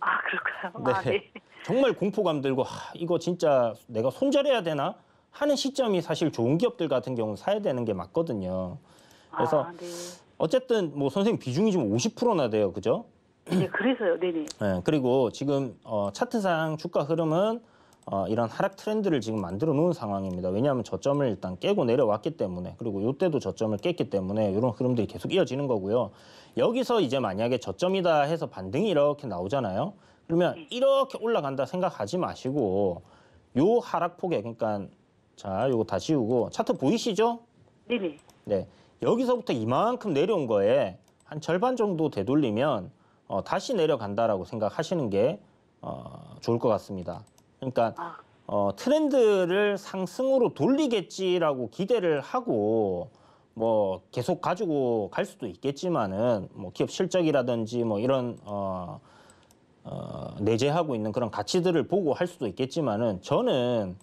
[SPEAKER 2] 아 그렇구나. 네. 아, 네.
[SPEAKER 1] 정말 공포감 들고 하, 이거 진짜 내가 손절해야 되나 하는 시점이 사실 좋은 기업들 같은 경우는 사야 되는 게 맞거든요. 그래서 아, 네. 어쨌든 뭐 선생님 비중이 지금 50%나 돼요, 그죠? 네, 그래서요. 네네. 네, 그리고 지금 어, 차트상 주가 흐름은 어, 이런 하락 트렌드를 지금 만들어 놓은 상황입니다. 왜냐하면 저점을 일단 깨고 내려왔기 때문에 그리고 이때도 저점을 깼기 때문에 이런 흐름들이 계속 이어지는 거고요. 여기서 이제 만약에 저점이다 해서 반등이 이렇게 나오잖아요. 그러면 네. 이렇게 올라간다 생각하지 마시고 요 하락폭에 그러니까 자 요거 다 지우고 차트 보이시죠? 네네. 네 여기서부터 이만큼 내려온 거에 한 절반 정도 되돌리면 어, 다시 내려간다라고 생각하시는 게 어, 좋을 것 같습니다. 그러니까 아. 어, 트렌드를 상승으로 돌리겠지라고 기대를 하고 뭐 계속 가지고 갈 수도 있겠지만은 뭐 기업 실적이라든지 뭐 이런 어, 어, 내재하고 있는 그런 가치들을 보고 할 수도 있겠지만은 저는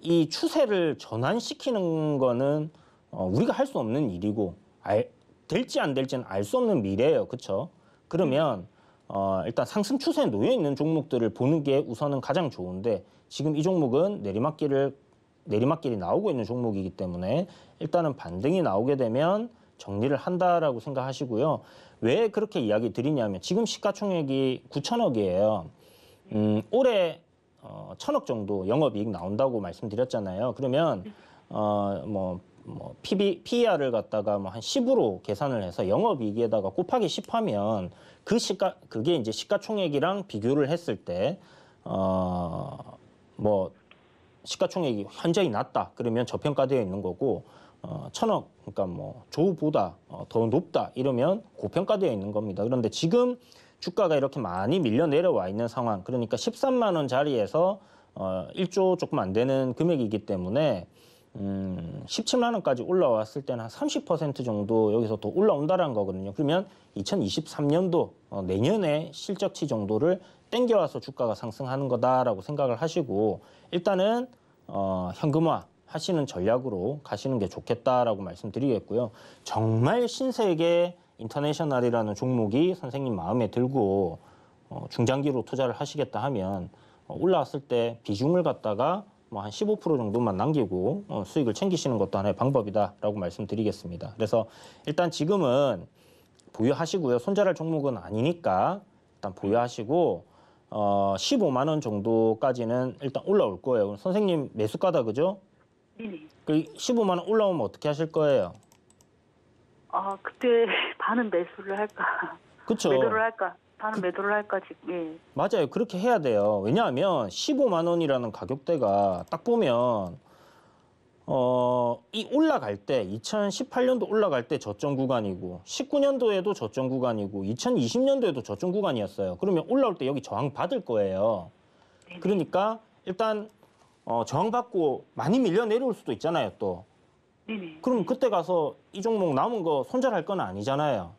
[SPEAKER 1] 이 추세를 전환시키는 거는 어, 우리가 할 수 없는 일이고 알, 될지 안 될지는 알 수 없는 미래예요. 그렇죠? 그러면 어, 일단 상승 추세에 놓여 있는 종목들을 보는 게 우선은 가장 좋은데 지금 이 종목은 내리막길을 내리막길이 나오고 있는 종목이기 때문에 일단은 반등이 나오게 되면 정리를 한다라고 생각하시고요. 왜 그렇게 이야기 드리냐면 지금 시가총액이 9천억이에요. 음, 올해 어, 천억 정도 영업이익 나온다고 말씀드렸잖아요. 그러면 어뭐 뭐, 뭐 PB, PER을 갖다가 뭐한 10으로 계산을 해서 영업이익에다가 곱하기 10하면 그 시가 그게 이제 시가총액이랑 비교를 했을 때어뭐 시가총액이 현저히 낮다 그러면 저평가되어 있는 거고 어, 천억 그러니까 뭐 조보다 어, 더 높다 이러면 고평가되어 있는 겁니다. 그런데 지금 주가가 이렇게 많이 밀려 내려와 있는 상황 그러니까 13만 원 자리에서 어, 1조 조금 안 되는 금액이기 때문에 음, 17만 원까지 올라왔을 때는 한 30% 정도 여기서 더 올라온다라는 거거든요. 그러면 2023년도 어, 내년에 실적치 정도를 땡겨와서 주가가 상승하는 거다라고 생각을 하시고 일단은 어, 현금화 하시는 전략으로 가시는 게 좋겠다라고 말씀드리겠고요. 정말 신세계 인터내셔널이라는 종목이 선생님 마음에 들고 어, 중장기로 투자를 하시겠다 하면 어, 올라왔을 때 비중을 갖다가 뭐한15% 정도만 남기고 어, 수익을 챙기시는 것도 하나의 방법이다라고 말씀드리겠습니다. 그래서 일단 지금은 보유하시고요. 손절할 종목은 아니니까 일단 보유하시고 어, 15만 원 정도까지는 일단 올라올 거예요. 선생님 매수가다 그죠?
[SPEAKER 2] 네그
[SPEAKER 1] 15만 원 올라오면 어떻게 하실 거예요?
[SPEAKER 2] 아 그때 반은 매수를 할까? 그쵸 매도를 할까? 반은 매도를 할까 지금 예.
[SPEAKER 1] 맞아요. 그렇게 해야 돼요. 왜냐하면 15만 원이라는 가격대가 딱 보면 어, 이 올라갈 때 2018년도 올라갈 때 저점 구간이고 19년도에도 저점 구간이고 2020년도에도 저점 구간이었어요. 그러면 올라올 때 여기 저항 받을 거예요. 네네. 그러니까 일단 어, 저항 받고 많이 밀려 내려올 수도 있잖아요, 또. 네네. 그럼 그때 가서 이 종목 남은 거 손절할 건 아니잖아요.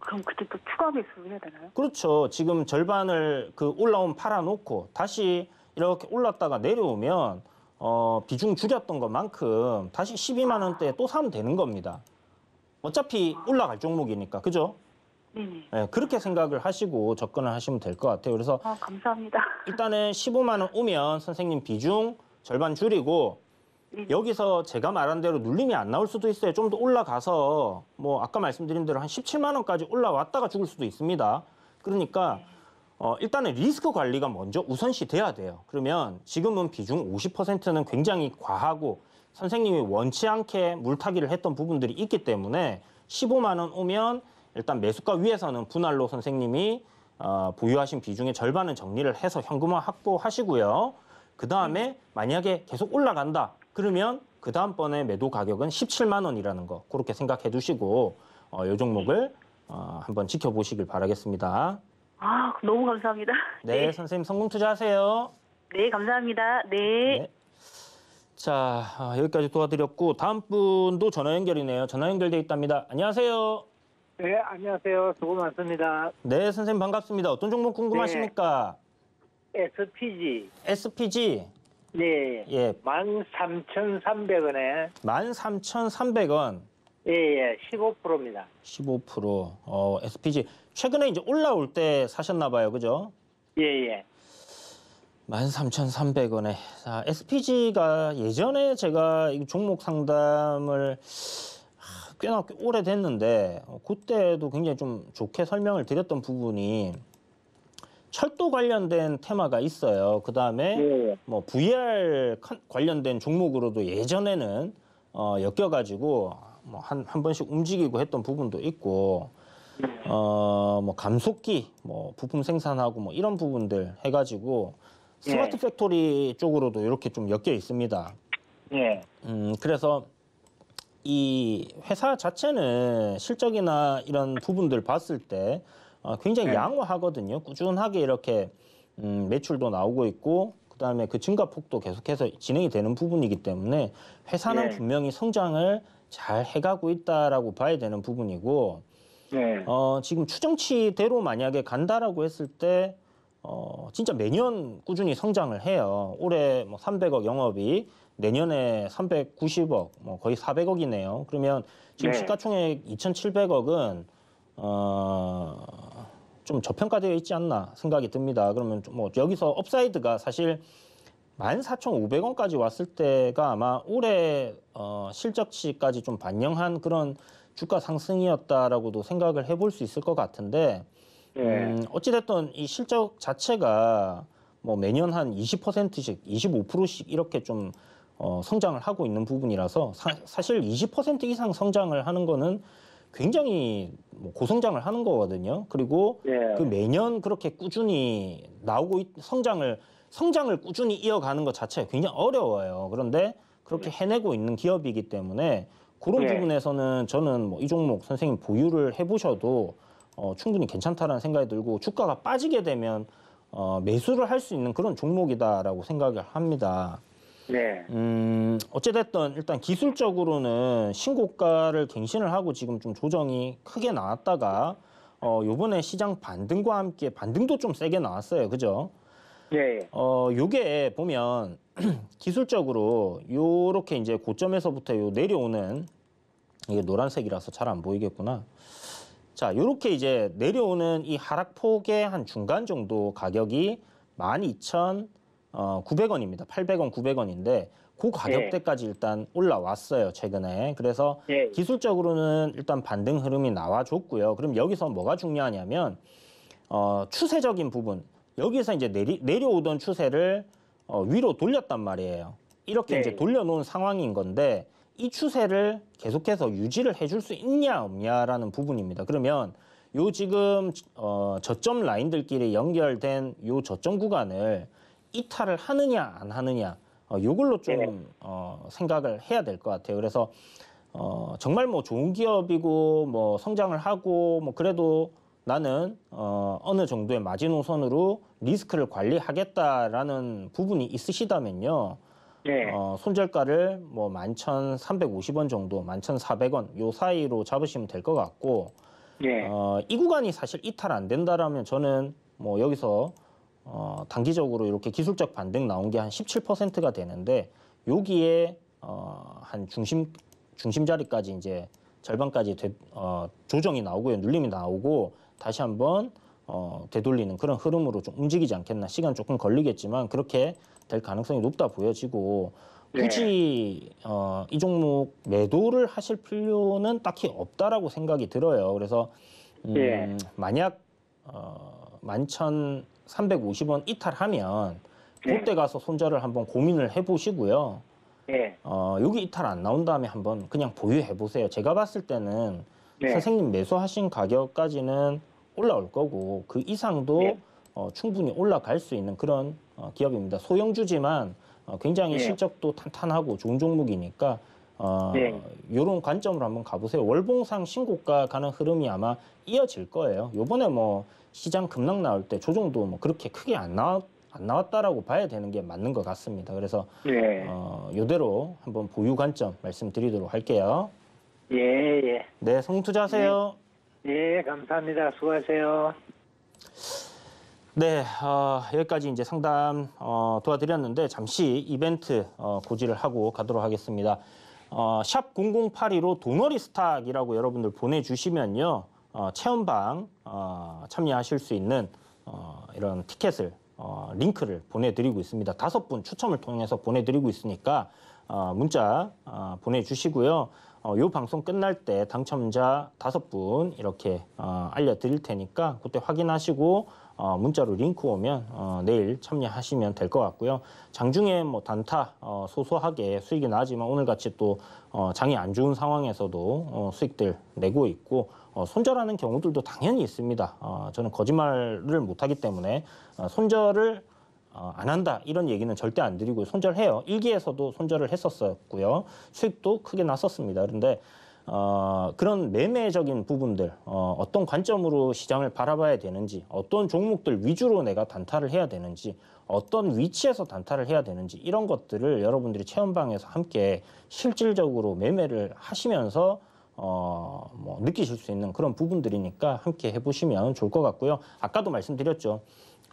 [SPEAKER 2] 그럼 그때 또 추가 배수 해야 되나요?
[SPEAKER 1] 그렇죠. 지금 절반을 그 올라온 팔아놓고 다시 이렇게 올랐다가 내려오면 어, 비중 줄였던 것만큼 다시 12만 원대에 또 사면 되는 겁니다. 어차피 올라갈 종목이니까 그죠? 네, 그렇게 생각을 하시고 접근을 하시면 될 것 같아요. 그래서 아 감사합니다. 일단은 15만 원 오면 선생님 비중 절반 줄이고 음. 여기서 제가 말한 대로 눌림이 안 나올 수도 있어요. 좀 더 올라가서 뭐 아까 말씀드린 대로 한 17만 원까지 올라왔다가 죽을 수도 있습니다. 그러니까 네. 어, 일단은 리스크 관리가 먼저 우선시 돼야 돼요. 그러면 지금은 비중 50%는 굉장히 과하고 선생님이 원치 않게 물타기를 했던 부분들이 있기 때문에 15만 원 오면 일단 매수가 위에서는 분할로 선생님이 어, 보유하신 비중의 절반은 정리를 해서 현금화 확보하시고요. 그 다음에 음. 만약에 계속 올라간다. 그러면 그 다음번에 매도 가격은 17만 원이라는 거 그렇게 생각해 두시고 어, 요 종목을 어, 한번 지켜보시길 바라겠습니다.
[SPEAKER 2] 아, 너무 감사합니다. 네, 네. 선생님 성공 투자하세요. 네, 감사합니다. 네.
[SPEAKER 1] 네. 자, 아, 여기까지 도와드렸고 다음 분도 전화 연결이네요. 전화 연결돼 있답니다. 안녕하세요. 네, 안녕하세요. 수고 많습니다. 네, 선생님 반갑습니다. 어떤 종목 궁금하십니까? 네. SPG. SPG. 네. 예. 13,300원에 13,300원. 예, 예. 15%입니다. 예, 예. 15% 어, SPG 최근에 이제 올라올 때 사셨나 봐요. 그죠? 예, 예. 13,300원에 아, SPG가 예전에 제가 이 종목 상담을 꽤나 꽤 오래됐는데 어, 그때도 굉장히 좀 좋게 설명을 드렸던 부분이 철도 관련된 테마가 있어요. 그 다음에 네. 예. 뭐 VR 관련된 종목으로도 예전에는 어, 엮여가지고 뭐한한 한 번씩 움직이고 했던 부분도 있고 예. 어뭐 감속기 뭐 부품 생산하고 뭐 이런 부분들 해가지고 예. 스마트 네. 팩토리 쪽으로도 이렇게 좀 엮여 있습니다. 네. 음 그래서 이 회사 자체는 실적이나 이런 부분들 봤을 때 아, 굉장히 네. 양호하거든요. 꾸준하게 이렇게 음, 매출도 나오고 있고 그다음에 그 증가폭도 계속해서 진행이 되는 부분이기 때문에 회사는 네. 분명히 성장을 잘 해가고 있다라고 봐야 되는 부분이고 네. 어, 지금 추정치대로 만약에 간다라고 했을 때 어, 진짜 매년 꾸준히 성장을 해요. 올해 뭐 300억 영업이 내년에 390억, 뭐 거의 400억이네요. 그러면 지금 네. 시가총액 2,700억은 어, 좀 저평가되어 있지 않나 생각이 듭니다. 그러면 뭐 여기서 업사이드가 사실 14,500원까지 왔을 때가 아마 올해 어, 실적치까지 좀 반영한 그런 주가 상승이었다라고도 생각을 해볼 수 있을 것 같은데 네. 음, 어찌됐든 이 실적 자체가 뭐 매년 한 20%씩, 25%씩 이렇게 좀 어, 성장을 하고 있는 부분이라서 사, 사실 20% 이상 성장을 하는 거는 굉장히 뭐 고성장을 하는 거거든요. 그리고 예. 그 매년 그렇게 꾸준히 나오고 있, 성장을 성장을 꾸준히 이어가는 것 자체가 굉장히 어려워요. 그런데 그렇게 네. 해내고 있는 기업이기 때문에 그런 예. 부분에서는 저는 뭐 이 종목 선생님 보유를 해보셔도 어, 충분히 괜찮다라는 생각이 들고 주가가 빠지게 되면 어, 매수를 할 수 있는 그런 종목이다라고 생각을 합니다. 네. 음, 어찌됐든 일단 기술적으로는 신고가를 갱신을 하고 지금 좀 조정이 크게 나왔다가 어, 요번에 시장 반등과 함께 반등도 좀 세게 나왔어요. 그죠? 네. 어, 요게 보면 기술적으로 요렇게 이제 고점에서부터 요 내려오는 이게 노란색이라서 잘 안 보이겠구나. 자, 요렇게 이제 내려오는 이 하락폭의 한 중간 정도 가격이 12,000 어, 900원입니다. 800원, 900원인데 그 가격대까지 예. 일단 올라왔어요 최근에. 그래서 예. 기술적으로는 일단 반등 흐름이 나와줬고요. 그럼 여기서 뭐가 중요하냐면 어, 추세적인 부분 여기서 이제 내리, 내려오던 추세를 어, 위로 돌렸단 말이에요. 이렇게 예. 이제 돌려놓은 상황인 건데 이 추세를 계속해서 유지를 해줄 수 있냐 없냐라는 부분입니다. 그러면 요 지금 어, 저점 라인들끼리 연결된 요 저점 구간을 이탈을 하느냐 안 하느냐 어, 요걸로 좀 어, 생각을 해야 될 것 같아요. 그래서 어, 정말 뭐 좋은 기업이고 뭐 성장을 하고 뭐 그래도 나는 어, 어느 정도의 마지노선으로 리스크를 관리하겠다라는 부분이 있으시다면요. 네. 어, 손절가를 뭐 11,350원 정도, 11,400원 요 사이로 잡으시면 될 것 같고 네. 어, 이 구간이 사실 이탈 안 된다라면 저는 뭐 여기서 어, 단기적으로 이렇게 기술적 반등 나온 게 한 17%가 되는데 여기에 어, 한 중심 중심 자리까지 이제 절반까지 되, 어, 조정이 나오고요 눌림이 나오고 다시 한번 어, 되돌리는 그런 흐름으로 좀 움직이지 않겠나 시간 조금 걸리겠지만 그렇게 될 가능성이 높다 보여지고 네. 굳이 네. 어, 이 종목 매도를 하실 필요는 딱히 없다라고 생각이 들어요. 그래서 음, 네. 만약 어, 만천 350원 이탈하면 네. 그때 가서 손절을 한번 고민을 해보시고요. 네. 어, 여기 이탈 안 나온 다음에 한번 그냥 보유해 보세요. 제가 봤을 때는 네. 선생님 매수하신 가격까지는 올라올 거고 그 이상도 네. 어, 충분히 올라갈 수 있는 그런 어, 기업입니다. 소형주지만 어, 굉장히 네. 실적도 탄탄하고 좋은 종목이니까 어, 네. 이런 관점으로 한번 가보세요. 월봉상 신고가 가는 흐름이 아마 이어질 거예요. 요번에 뭐 시장 급락 나올 때 조정도 뭐 그렇게 크게 안 나왔 안 나왔다라고 봐야 되는 게 맞는 것 같습니다. 그래서
[SPEAKER 2] 예. 어,
[SPEAKER 1] 요대로 한번 보유 관점 말씀드리도록 할게요.
[SPEAKER 2] 예, 예.
[SPEAKER 1] 네, 성투자세요.
[SPEAKER 2] 예, 예 감사합니다. 수고하세요.
[SPEAKER 1] 네, 어, 여기까지 이제 상담 어, 도와드렸는데 잠시 이벤트 어, 고지를 하고 가도록 하겠습니다. 어, 샵 0082로 도너리 스탁이라고 여러분들 보내주시면요. 어, 체험방 어, 참여하실 수 있는 어, 이런 티켓을 링크를 보내드리고 있습니다. 다섯 분 추첨을 통해서 보내드리고 있으니까 문자 보내주시고요. 이 방송 끝날 때 당첨자 다섯 분 이렇게 알려드릴 테니까 그때 확인하시고 문자로 링크 오면 내일 참여하시면 될 것 같고요. 장중에 뭐 단타 소소하게 수익이 나지만 오늘 같이 또 장이 안 좋은 상황에서도 수익들 내고 있고 어, 손절하는 경우들도 당연히 있습니다. 어, 저는 거짓말을 못하기 때문에 어, 손절을 안 한다 이런 얘기는 절대 안 드리고 손절해요. 일기에서도 손절을 했었었고요. 수익도 크게 났었습니다. 그런데 어, 그런 매매적인 부분들 어, 어떤 관점으로 시장을 바라봐야 되는지 어떤 종목들 위주로 내가 단타를 해야 되는지 어떤 위치에서 단타를 해야 되는지 이런 것들을 여러분들이 체험방에서 함께 실질적으로 매매를 하시면서 어, 뭐 느끼실 수 있는 그런 부분들이니까 함께 해보시면 좋을 것 같고요. 아까도 말씀드렸죠.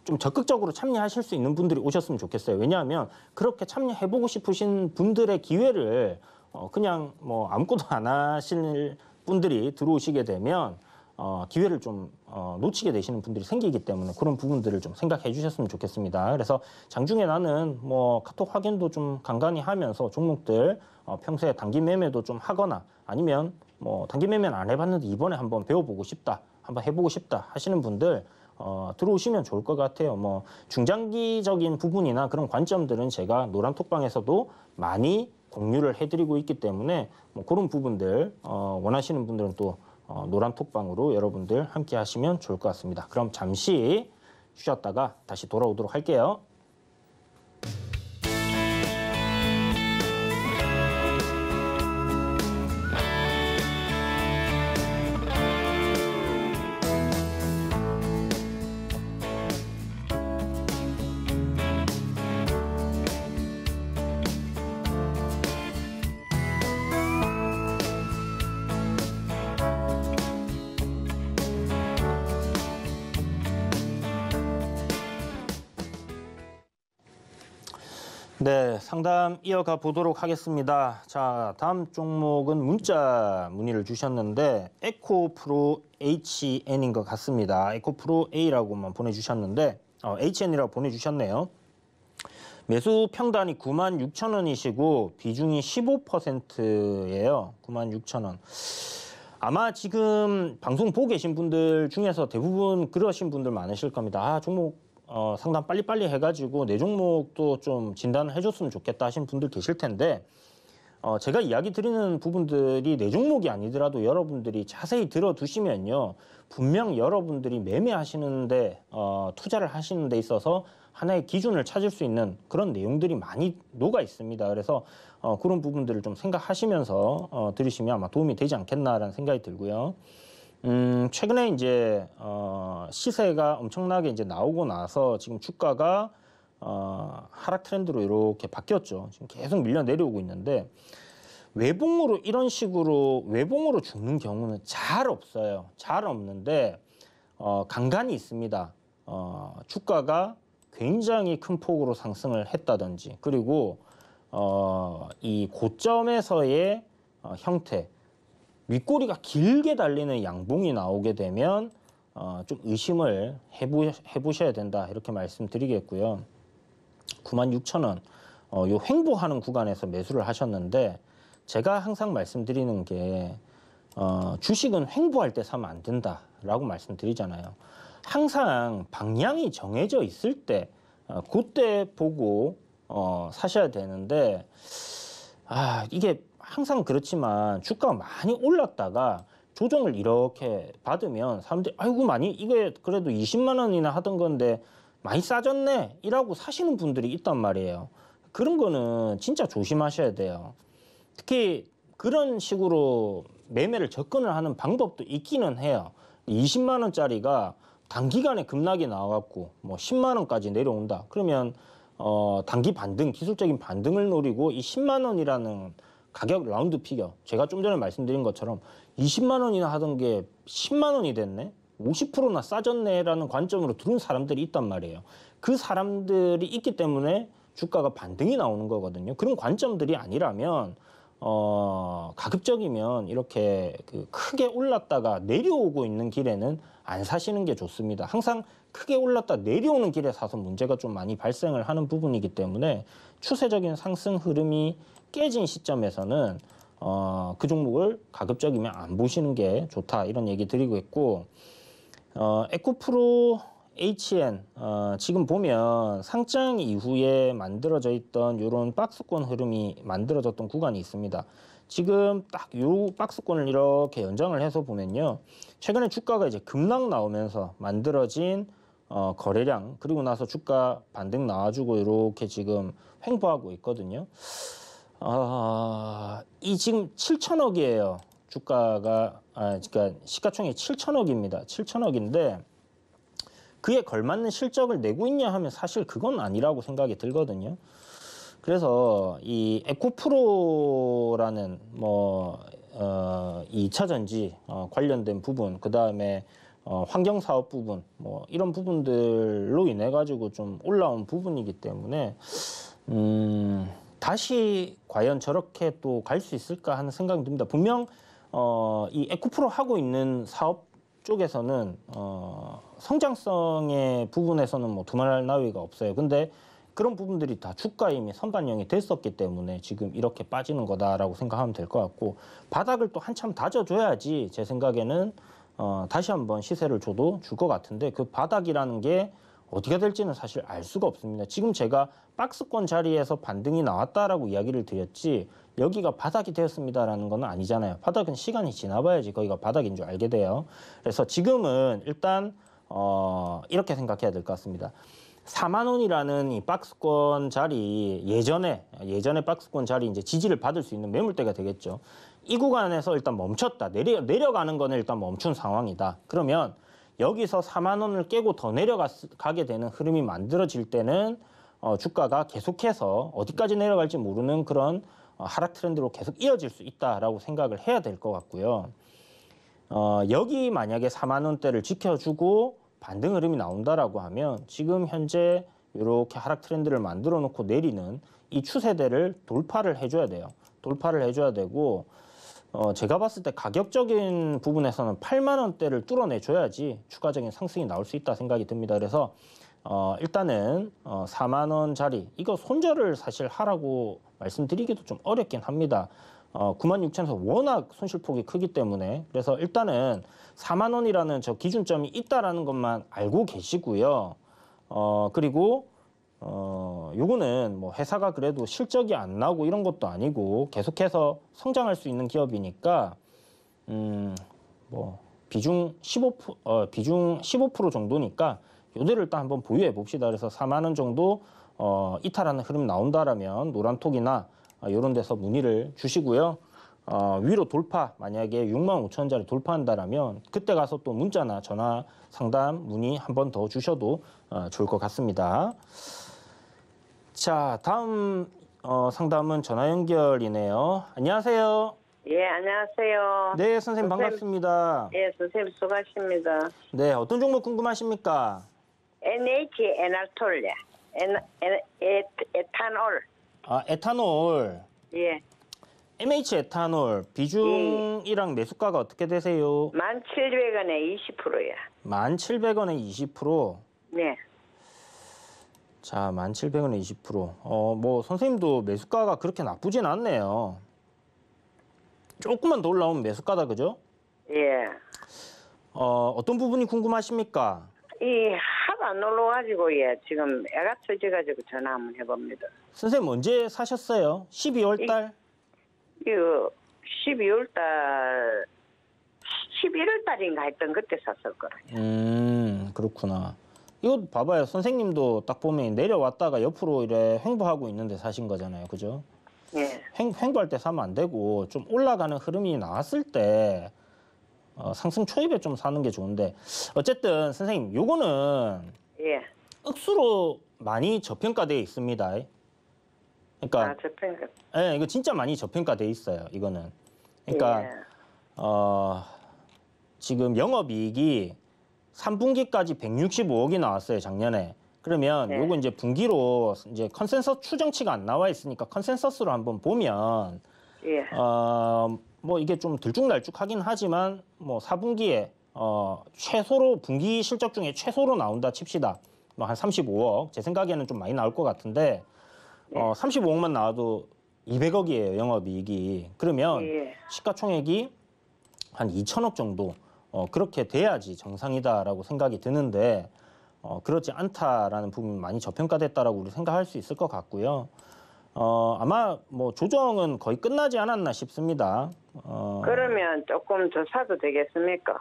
[SPEAKER 1] 좀 적극적으로 참여하실 수 있는 분들이 오셨으면 좋겠어요. 왜냐하면 그렇게 참여해보고 싶으신 분들의 기회를 어, 그냥 뭐 아무것도 안 하실 분들이 들어오시게 되면 어, 기회를 좀 어, 놓치게 되시는 분들이 생기기 때문에 그런 부분들을 좀 생각해 주셨으면 좋겠습니다. 그래서 장중에 나는 뭐 카톡 확인도 좀 간간히 하면서 종목들 어, 평소에 단기 매매도 좀 하거나 아니면 뭐 단기 매매는 안 해봤는데 이번에 한번 배워보고 싶다 한번 해보고 싶다 하시는 분들 어, 들어오시면 좋을 것 같아요. 뭐 중장기적인 부분이나 그런 관점들은 제가 노란톡방에서도 많이 공유를 해드리고 있기 때문에 뭐 그런 부분들 어, 원하시는 분들은 또 어, 노란톡방으로 여러분들 함께 하시면 좋을 것 같습니다. 그럼 잠시 쉬었다가 다시 돌아오도록 할게요. 네, 상담 이어가 보도록 하겠습니다. 자, 다음 종목은 문자 문의를 주셨는데 에코 프로 HN인 것 같습니다. 에코 프로 A라고만 보내주셨는데 어, HN이라고 보내주셨네요. 매수 평단이 9만 6천 원이시고 비중이 15%예요. 9만 6천 원. 아마 지금 방송 보고 계신 분들 중에서 대부분 그러신 분들 많으실 겁니다. 아, 종목 어, 상담 빨리빨리 해가지고 내 종목도 좀 진단해 줬으면 좋겠다 하신 분들 계실 텐데 어, 제가 이야기 드리는 부분들이 내 종목이 아니더라도 여러분들이 자세히 들어두시면요 분명 여러분들이 매매하시는데 어, 투자를 하시는 데 있어서 하나의 기준을 찾을 수 있는 그런 내용들이 많이 녹아 있습니다. 그래서 어, 그런 부분들을 좀 생각하시면서 어, 들으시면 아마 도움이 되지 않겠나라는 생각이 들고요. 음, 최근에 이제 어, 시세가 엄청나게 이제 나오고 나서 지금 주가가 어, 하락 트렌드로 이렇게 바뀌었죠. 지금 계속 밀려 내려오고 있는데 외봉으로 이런 식으로 외봉으로 죽는 경우는 잘 없어요. 잘 없는데 어, 간간이 있습니다. 어, 주가가 굉장히 큰 폭으로 상승을 했다든지 그리고 어, 이 고점에서의 어, 형태 윗꼬리가 길게 달리는 양봉이 나오게 되면 어, 좀 의심을 해보, 해보셔야 된다 이렇게 말씀드리겠고요. 96,000원 어, 요 횡보하는 구간에서 매수를 하셨는데 제가 항상 말씀드리는 게 어, 주식은 횡보할 때 사면 안 된다라고 말씀드리잖아요. 항상 방향이 정해져 있을 때 어, 그때 보고 어, 사셔야 되는데 아 이게 항상 그렇지만 주가가 많이 올랐다가 조정을 이렇게 받으면 사람들이 아이고 많이 이게 그래도 20만 원이나 하던 건데 많이 싸졌네 이라고 사시는 분들이 있단 말이에요. 그런 거는 진짜 조심하셔야 돼요. 특히 그런 식으로 매매를 접근을 하는 방법도 있기는 해요. 20만 원짜리가 단기간에 급락이 나와갖고 뭐 10만 원까지 내려온다. 그러면 어 단기 반등, 기술적인 반등을 노리고 이 10만 원이라는 가격 라운드 피겨. 제가 좀 전에 말씀드린 것처럼 20만 원이나 하던 게 10만 원이 됐네. 50%나 싸졌네라는 관점으로 들은 사람들이 있단 말이에요. 그 사람들이 있기 때문에 주가가 반등이 나오는 거거든요. 그런 관점들이 아니라면 어, 가급적이면 이렇게 그 크게 올랐다가 내려오고 있는 길에는 안 사시는 게 좋습니다. 항상 크게 올랐다 내려오는 길에 사서 문제가 좀 많이 발생을 하는 부분이기 때문에 추세적인 상승 흐름이 깨진 시점에서는 어, 그 종목을 가급적이면 안 보시는 게 좋다 이런 얘기 드리고 있고 어, 에코프로 HN 어, 지금 보면 상장 이후에 만들어져 있던 이런 박스권 흐름이 만들어졌던 구간이 있습니다. 지금 딱요 박스권을 이렇게 연장을 해서 보면요. 최근에 주가가 이제 급락 나오면서 만들어진 어, 거래량 그리고 나서 주가 반등 나와주고 이렇게 지금 횡보하고 있거든요. 아, 이 지금 7천억이에요. 주가가 아, 그러니까 시가총액 7천억입니다. 7천억인데 그에 걸맞는 실적을 내고 있냐 하면 사실 그건 아니라고 생각이 들거든요. 그래서 이 에코프로라는 뭐 어, 2차전지 어, 관련된 부분 그 다음에 어, 환경 사업 부분 뭐 이런 부분들로 인해 가지고 좀 올라온 부분이기 때문에 음, 다시 과연 저렇게 또 갈 수 있을까 하는 생각이 듭니다. 분명 어, 이 에코프로 하고 있는 사업 쪽에서는 어, 성장성의 부분에서는 뭐 두말할 나위가 없어요. 근데 그런 부분들이 다 주가 이미 선반영이 됐었기 때문에 지금 이렇게 빠지는 거다라고 생각하면 될 것 같고 바닥을 또 한참 다져줘야지 제 생각에는 어, 다시 한번 시세를 줘도 줄 것 같은데 그 바닥이라는 게 어디가 될지는 사실 알 수가 없습니다. 지금 제가 박스권 자리에서 반등이 나왔다라고 이야기를 드렸지 여기가 바닥이 되었습니다라는 건 아니잖아요. 바닥은 시간이 지나봐야지 거기가 바닥인 줄 알게 돼요. 그래서 지금은 일단 어, 이렇게 생각해야 될 것 같습니다. 4만 원이라는 이 박스권 자리 예전에 예전에 박스권 자리 이제 지지를 받을 수 있는 매물대가 되겠죠. 이 구간에서 일단 멈췄다. 내려, 내려가는 거는 일단 멈춘 상황이다. 그러면 여기서 4만 원을 깨고 더 내려가게 되는 흐름이 만들어질 때는 어, 주가가 계속해서 어디까지 내려갈지 모르는 그런 어, 하락 트렌드로 계속 이어질 수 있다라고 생각을 해야 될 것 같고요. 어, 여기 만약에 4만 원대를 지켜주고 반등 흐름이 나온다라고 하면 지금 현재 이렇게 하락 트렌드를 만들어 놓고 내리는 이 추세대를 돌파를 해줘야 돼요. 돌파를 해줘야 되고 어, 제가 봤을 때 가격적인 부분에서는 8만 원대를 뚫어내줘야지 추가적인 상승이 나올 수 있다 생각이 듭니다. 그래서 어, 일단은 어, 4만 원짜리 이거 손절을 사실 하라고 말씀드리기도 좀 어렵긴 합니다. 어, 9만 6천에서 워낙 손실폭이 크기 때문에 그래서 일단은 4만 원이라는 저 기준점이 있다라는 것만 알고 계시고요. 어, 그리고 어, 요거는 뭐 회사가 그래도 실적이 안 나고 이런 것도 아니고 계속해서 성장할 수 있는 기업이니까 음, 뭐 비중 15% 어, 비중 15% 정도니까 요대를 일단 한번 보유해 봅시다. 그래서 4만 원 정도 어, 이탈하는 흐름 나온다라면 노란톡이나 이런 아, 데서 문의를 주시고요. 어, 위로 돌파 만약에 6만 5천 원짜리 돌파한다라면 그때 가서 또 문자나 전화 상담 문의 한번 더 주셔도 어, 좋을 것 같습니다. 자, 다음 어, 상담은 전화 연결이네요. 안녕하세요.
[SPEAKER 2] 예, 안녕하세요. 네, 선생님 반갑습니다. 예, 선생님 수고하십니다.
[SPEAKER 1] 네, 어떤 종목 궁금하십니까?
[SPEAKER 2] NH 에나톨, 엔, 엔, 에, 에탄올.
[SPEAKER 1] 아, 에탄올. 예. MH 에탄올 비중이랑 매수가가 어떻게 되세요?
[SPEAKER 2] 1,700원에 20%야.
[SPEAKER 1] 1,700원에 20%? 네. 자, 17,000원에 20%. 어, 뭐 선생님도 매수가가 그렇게 나쁘진 않네요. 조금만 더 올라오면 매수가다 그죠? 예. 어, 어떤 부분이 궁금하십니까?
[SPEAKER 2] 이 하도 안 올라가지고 예 지금 애가 터져가지고 전화 한번 해봅니다.
[SPEAKER 1] 선생님 언제 사셨어요? 12월 달?
[SPEAKER 2] 이거 12월 어, 달 11월 달인가 했던 그때 샀을 거예요.
[SPEAKER 1] 음, 그렇구나. 이거 봐봐요. 선생님도 딱 보면 내려왔다가 옆으로 이래 횡보하고 있는데 사신 거잖아요. 그죠? 예. 횡, 횡보할 때 사면 안 되고 좀 올라가는 흐름이 나왔을 때 어, 상승 초입에 좀 사는 게 좋은데 어쨌든 선생님 요거는 예. 억수로 많이 저평가돼 있습니다. 그러니까 아, 저평가. 예, 이거 진짜 많이 저평가돼 있어요. 이거는. 그러니까 예. 어 지금 영업이익이 3분기까지 165억이 나왔어요, 작년에. 그러면 네. 요거 이제 분기로 이제 컨센서스 추정치가 안 나와 있으니까 컨센서스로 한번 보면 예. 어, 뭐 이게 좀 들쭉날쭉하긴 하지만 뭐 4분기에 어, 최소로 분기 실적 중에 최소로 나온다 칩시다. 뭐 한 35억. 제 생각에는 좀 많이 나올 것 같은데 어, 예. 어, 35억만 나와도 200억이에요, 영업이익이. 그러면 예. 시가총액이 한 2천억 정도 어, 그렇게 돼야지 정상이다라고 생각이 드는데 어, 그렇지 않다라는 부분 많이 저평가됐다라고 우리 생각할 수 있을 것 같고요. 어, 아마 뭐 조정은 거의 끝나지 않았나 싶습니다. 어,
[SPEAKER 2] 그러면 조금 더 사도 되겠습니까?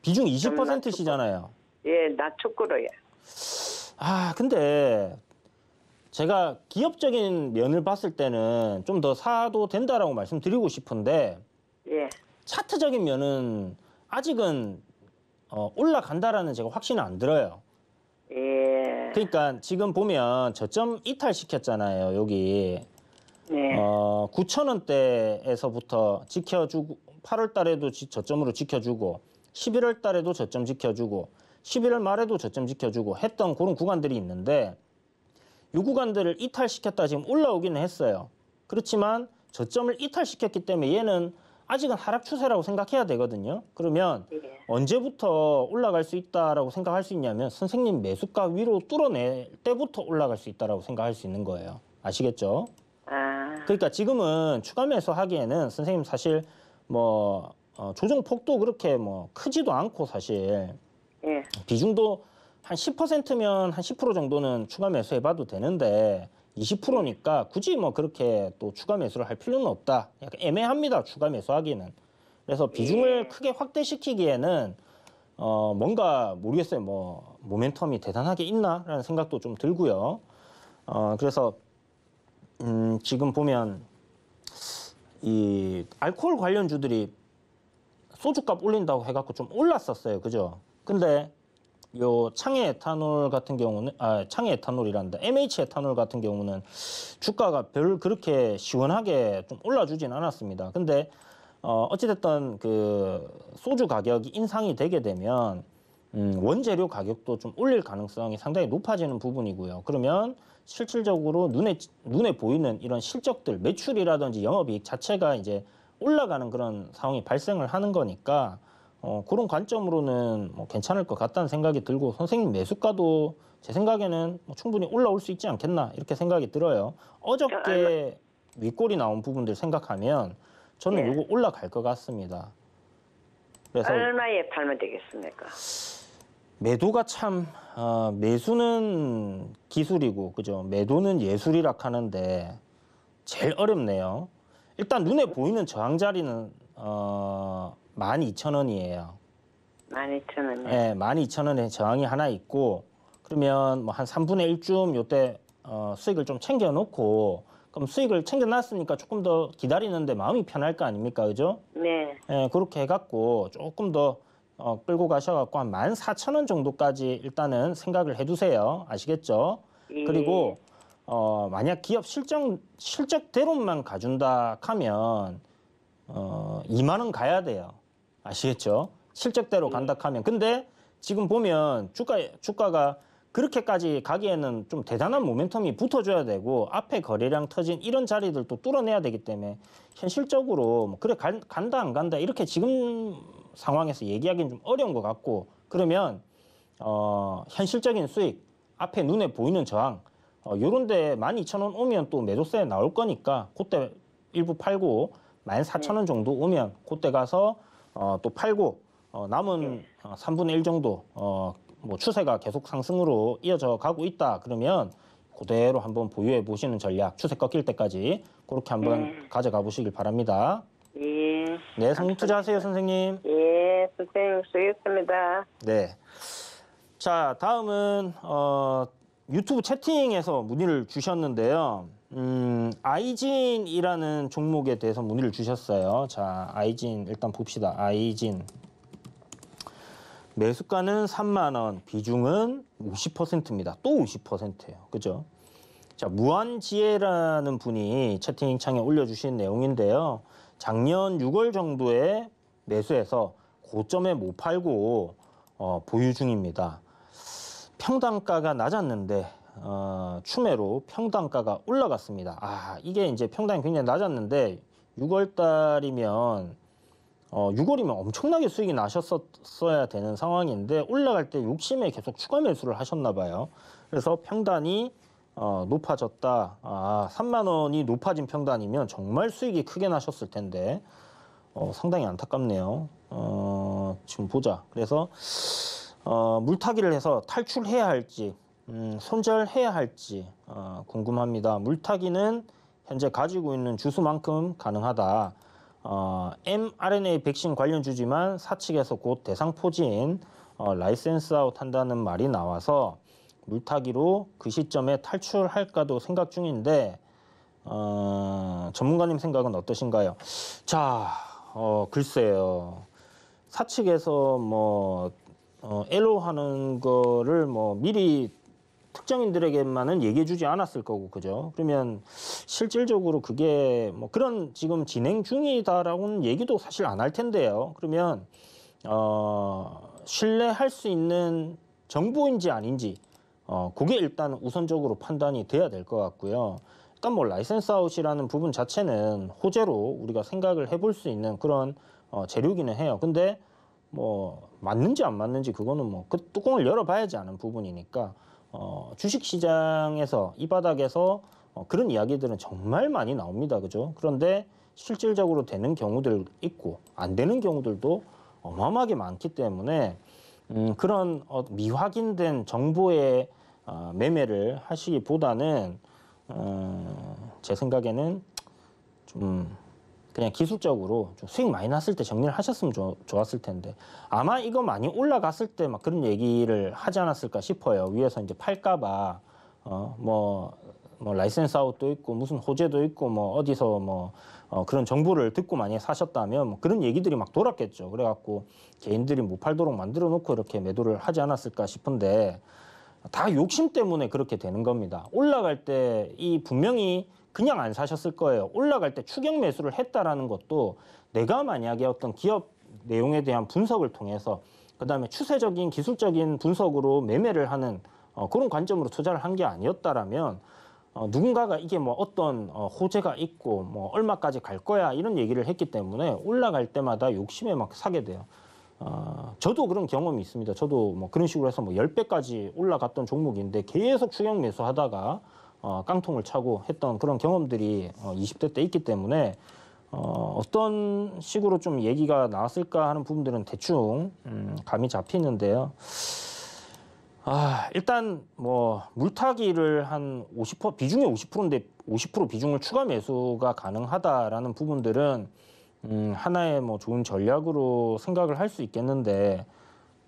[SPEAKER 1] 비중 20%시잖아요.
[SPEAKER 2] 예, 낮축구로 예.
[SPEAKER 1] 아, 근데 제가 기업적인 면을 봤을 때는 좀 더 사도 된다라고 말씀드리고 싶은데 예. 차트적인 면은 아직은 어, 올라간다라는 제가 확신은 안 들어요.
[SPEAKER 2] 예.
[SPEAKER 1] 그러니까 지금 보면 저점 이탈시켰잖아요, 여기. 네. 어, 9,000원대에서부터 지켜주고 8월 달에도 지, 저점으로 지켜주고 11월 달에도 저점 지켜주고 11월 말에도 저점 지켜주고 했던 그런 구간들이 있는데 요 구간들을 이탈시켰다 지금 올라오기는 했어요. 그렇지만 저점을 이탈시켰기 때문에 얘는 아직은 하락 추세라고 생각해야 되거든요. 그러면 네. 언제부터 올라갈 수 있다라고 생각할 수 있냐면 선생님 매수가 위로 뚫어낼 때부터 올라갈 수 있다라고 생각할 수 있는 거예요. 아시겠죠? 아. 그러니까 지금은 추가 매수하기에는 선생님 사실 뭐 어, 조정 폭도 그렇게 뭐 크지도 않고 사실 예. 비중도 한 10%면 한 10% 정도는 추가 매수해봐도 되는데 20%니까 굳이 뭐 그렇게 또 추가 매수를 할 필요는 없다. 약간 애매합니다. 추가 매수하기는. 그래서 비중을 예. 크게 확대시키기에는 어 뭔가 모르겠어요. 뭐 모멘텀이 대단하게 있나라는 생각도 좀 들고요. 어 그래서 음 지금 보면 이 알코올 관련주들이 소주값 올린다고 해갖고 좀 올랐었어요. 그죠? 근데 요창의 에탄올 같은 경우는 아창의 에탄올이란다 MH 에탄올 같은 경우는 주가가 별 그렇게 시원하게 좀 올라주진 않았습니다. 근데 어 어찌됐든 그 소주 가격이 인상이 되게 되면 음 원재료 가격도 좀 올릴 가능성이 상당히 높아지는 부분이고요. 그러면 실질적으로 눈에 눈에 보이는 이런 실적들 매출이라든지 영업이익 자체가 이제 올라가는 그런 상황이 발생을 하는 거니까 어, 그런 관점으로는 뭐 괜찮을 것 같다는 생각이 들고 선생님 매수가도 제 생각에는 뭐 충분히 올라올 수 있지 않겠나 이렇게 생각이 들어요. 어저께 아, 아, 윗골이 나온 부분들 생각하면 저는 예. 네. 이거 올라갈 것 같습니다. 그래서
[SPEAKER 2] 얼마에 팔면 되겠습니까?
[SPEAKER 1] 매도가 참 어, 매수는 기술이고 그죠? 매도는 예술이라 하는데 제일 어렵네요. 일단 눈에 보이는 저항 자리는 어, 12,000원이에요.
[SPEAKER 2] 12,000원. 네.
[SPEAKER 1] 12,000원에 저항이 하나 있고 그러면 뭐한 3분의 1쯤 요때 어, 수익을 좀 챙겨 놓고 그럼 수익을 챙겨 놨으니까 조금 더 기다리는데 마음이 편할 거 아닙니까? 그죠? 네. 예, 그렇게 해 갖고 조금 더 어, 끌고 가셔 갖고 한 14,000원 정도까지 일단은 생각을 해 두세요. 아시겠죠?
[SPEAKER 2] 예. 그리고
[SPEAKER 1] 어, 만약 기업 실적 실적대로만 가준다 하면 어, 2만 원 가야 돼요. 아시겠죠? 실적대로 네. 간다 하면. 근데 지금 보면 주가, 주가가 그렇게까지 가기에는 좀 대단한 모멘텀이 붙어줘야 되고 앞에 거래량 터진 이런 자리들도 뚫어내야 되기 때문에 현실적으로 뭐 그래 간, 간다 안 간다 이렇게 지금 상황에서 얘기하기는 좀 어려운 것 같고 그러면 어, 현실적인 수익 앞에 눈에 보이는 저항 어, 요런데 12,000원 오면 또매도세 나올 거니까 그때 일부 팔고 14,000원 정도 오면 그때 가서 어, 또 팔고 어, 남은 네. 어, 3분의 1 정도 어, 뭐 추세가 계속 상승으로 이어져 가고 있다 그러면 그대로 한번 보유해 보시는 전략 추세 꺾일 때까지 그렇게 한번 음. 가져가 보시길 바랍니다. 예. 네, 성공 투자하세요, 선생님. 예,
[SPEAKER 2] 선생님 수고했습니다.
[SPEAKER 1] 네. 자, 다음은 어, 유튜브 채팅에서 문의를 주셨는데요. 음, 아이진이라는 종목에 대해서 문의를 주셨어요. 자, 아이진 일단 봅시다. 아이진. 매수가는 3만 원, 비중은 50%입니다. 또 50%예요. 그죠? 자, 무한지혜라는 분이 채팅창에 올려 주신 내용인데요. 작년 6월 정도에 매수해서 고점에 못 팔고 어, 보유 중입니다. 평당가가 낮았는데 어, 추매로 평당가가 올라갔습니다. 아 이게 이제 평당이 굉장히 낮았는데 6월달이면 어, 6월이면 엄청나게 수익이 나셨어야 되는 상황인데 올라갈 때 욕심에 계속 추가 매수를 하셨나 봐요. 그래서 평단이 어, 높아졌다. 아, 3만 원이 높아진 평단이면 정말 수익이 크게 나셨을 텐데 어, 상당히 안타깝네요. 어, 지금 보자. 그래서 어, 물타기를 해서 탈출해야 할지 음, 손절해야 할지 어, 궁금합니다. 물타기는 현재 가지고 있는 주수만큼 가능하다. 어, mRNA 백신 관련 주지만 사측에서 곧 대상 포진 어, 라이센스 아웃 한다는 말이 나와서 물타기로 그 시점에 탈출할까도 생각 중인데 어, 전문가님 생각은 어떠신가요? 자, 어, 글쎄요. 사측에서 뭐 어, 에로 하는 거를 뭐 미리 특정인들에게만은 얘기해 주지 않았을 거고 그죠 그러면 실질적으로 그게 뭐 그런 지금 진행 중이다라고는 얘기도 사실 안 할 텐데요 그러면 어 신뢰할 수 있는 정보인지 아닌지 어 그게 일단 우선적으로 판단이 돼야 될 것 같고요 일단 뭐 라이센스 아웃이라는 부분 자체는 호재로 우리가 생각을 해볼 수 있는 그런 어 재료기는 해요 근데 뭐 맞는지 안 맞는지 그거는 뭐 그 뚜껑을 열어봐야지 아는 부분이니까 어, 주식시장에서 이 바닥에서 어, 그런 이야기들은 정말 많이 나옵니다. 그죠? 그런데 실질적으로 되는 경우들 있고 안 되는 경우들도 어마어마하게 많기 때문에 음, 그런 어, 미확인된 정보의 어, 매매를 하시기보다는 어, 제 생각에는 좀 그냥 기술적으로 수익 많이 났을 때 정리를 하셨으면 좋, 좋았을 텐데 아마 이거 많이 올라갔을 때 막 그런 얘기를 하지 않았을까 싶어요. 위에서 이제 팔까봐 어뭐 뭐 라이센스 아웃도 있고 무슨 호재도 있고 뭐 어디서 뭐 어, 그런 정보를 듣고 많이 사셨다면 뭐 그런 얘기들이 막 돌았겠죠. 그래갖고 개인들이 못 뭐 팔도록 만들어 놓고 이렇게 매도를 하지 않았을까 싶은데 다 욕심 때문에 그렇게 되는 겁니다. 올라갈 때 이 분명히 그냥 안 사셨을 거예요. 올라갈 때 추격 매수를 했다라는 것도 내가 만약에 어떤 기업 내용에 대한 분석을 통해서 그다음에 추세적인 기술적인 분석으로 매매를 하는 어, 그런 관점으로 투자를 한 게 아니었다라면 어, 누군가가 이게 뭐 어떤 어, 호재가 있고 뭐 얼마까지 갈 거야 이런 얘기를 했기 때문에 올라갈 때마다 욕심에 막 사게 돼요. 어, 저도 그런 경험이 있습니다. 저도 뭐 그런 식으로 해서 뭐 열배까지 올라갔던 종목인데 계속 추격 매수하다가 어, 깡통을 차고 했던 그런 경험들이 어, 20대 때 있기 때문에 어, 어떤 식으로 좀 얘기가 나왔을까 하는 부분들은 대충 음, 감이 잡히는데요. 아, 일단 뭐 물타기를 한 50% 비중이 50%인데 50% 비중을 추가 매수가 가능하다라는 부분들은 음, 하나의 뭐 좋은 전략으로 생각을 할 수 있겠는데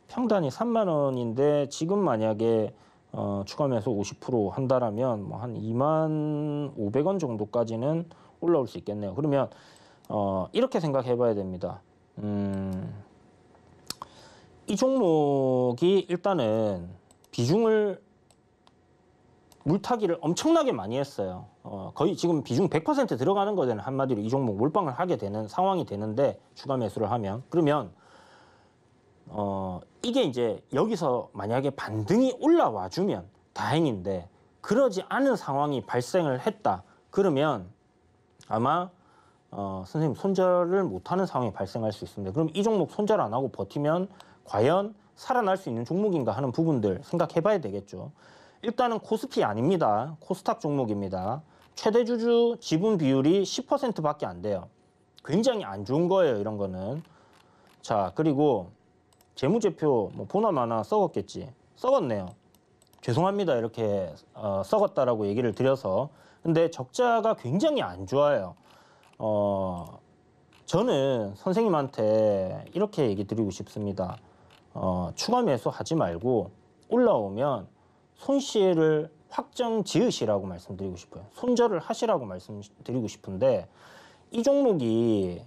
[SPEAKER 1] 평단이 3만 원인데 지금 만약에 어, 추가매수 50% 한다라면 뭐한 2만 500원 정도까지는 올라올 수 있겠네요. 그러면 어, 이렇게 생각해 봐야 됩니다. 음, 이 종목이 일단은 비중을 물타기를 엄청나게 많이 했어요. 어, 거의 지금 비중 100% 들어가는 거는 한마디로 이 종목 몰빵을 하게 되는 상황이 되는데 추가 매수를 하면 그러면 어, 이게 이제 여기서 만약에 반등이 올라와 주면 다행인데 그러지 않은 상황이 발생을 했다 그러면 아마 어, 선생님 손절을 못하는 상황이 발생할 수 있습니다. 그럼 이 종목 손절 안 하고 버티면 과연 살아날 수 있는 종목인가 하는 부분들 생각해 봐야 되겠죠. 일단은 코스피 아닙니다. 코스닥 종목입니다. 최대 주주 지분 비율이 10%밖에 안 돼요. 굉장히 안 좋은 거예요, 이런 거는. 자, 그리고 재무제표 뭐 보나마나 썩었겠지. 썩었네요. 죄송합니다. 이렇게 어, 썩었다라고 얘기를 드려서 근데 적자가 굉장히 안 좋아요. 어, 저는 선생님한테 이렇게 얘기 드리고 싶습니다. 어, 추가 매수하지 말고 올라오면 손실을 확정 지으시라고 말씀드리고 싶어요. 손절을 하시라고 말씀드리고 싶은데 이 종목이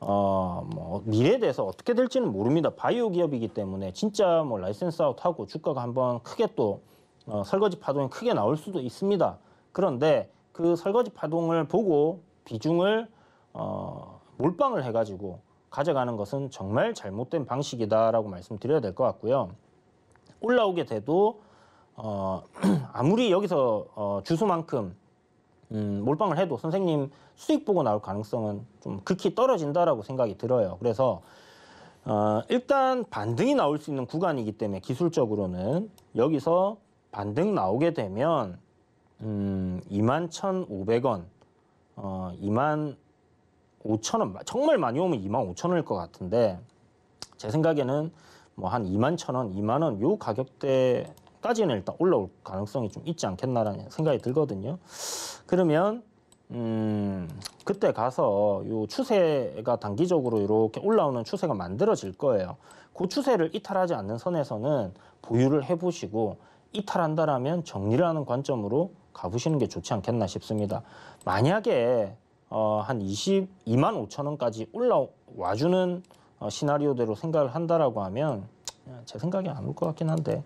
[SPEAKER 1] 어, 뭐 미래에 대해서 어떻게 될지는 모릅니다. 바이오 기업이기 때문에 진짜 뭐 라이센스 아웃하고 주가가 한번 크게 또 어, 설거지 파동이 크게 나올 수도 있습니다. 그런데 그 설거지 파동을 보고 비중을 어, 몰빵을 해가지고 가져가는 것은 정말 잘못된 방식이다라고 말씀드려야 될 것 같고요. 올라오게 돼도 어, 아무리 여기서 어, 주수만큼 음, 몰빵을 해도 선생님 수익 보고 나올 가능성은 좀 극히 떨어진다라고 생각이 들어요. 그래서 어, 일단 반등이 나올 수 있는 구간이기 때문에 기술적으로는 여기서 반등 나오게 되면 음, 21,500원, 어, 2만 5천원, 정말 많이 오면 2 5 0 0 0원일것 같은데 제 생각에는 뭐 한2 1 0 0 0원 2만 원요 가격대까지는 일단 올라올 가능성이 좀 있지 않겠나라는 생각이 들거든요. 그러면 음, 그때 가서 요 추세가 단기적으로 이렇게 올라오는 추세가 만들어질 거예요. 그 추세를 이탈하지 않는 선에서는 보유를 해보시고 이탈한다라면 정리를 하는 관점으로 가보시는 게 좋지 않겠나 싶습니다. 만약에 어, 한 22만 5천 원까지 올라와주는 어, 시나리오대로 생각을 한다라고 하면 제 생각이 안 올 것 같긴 한데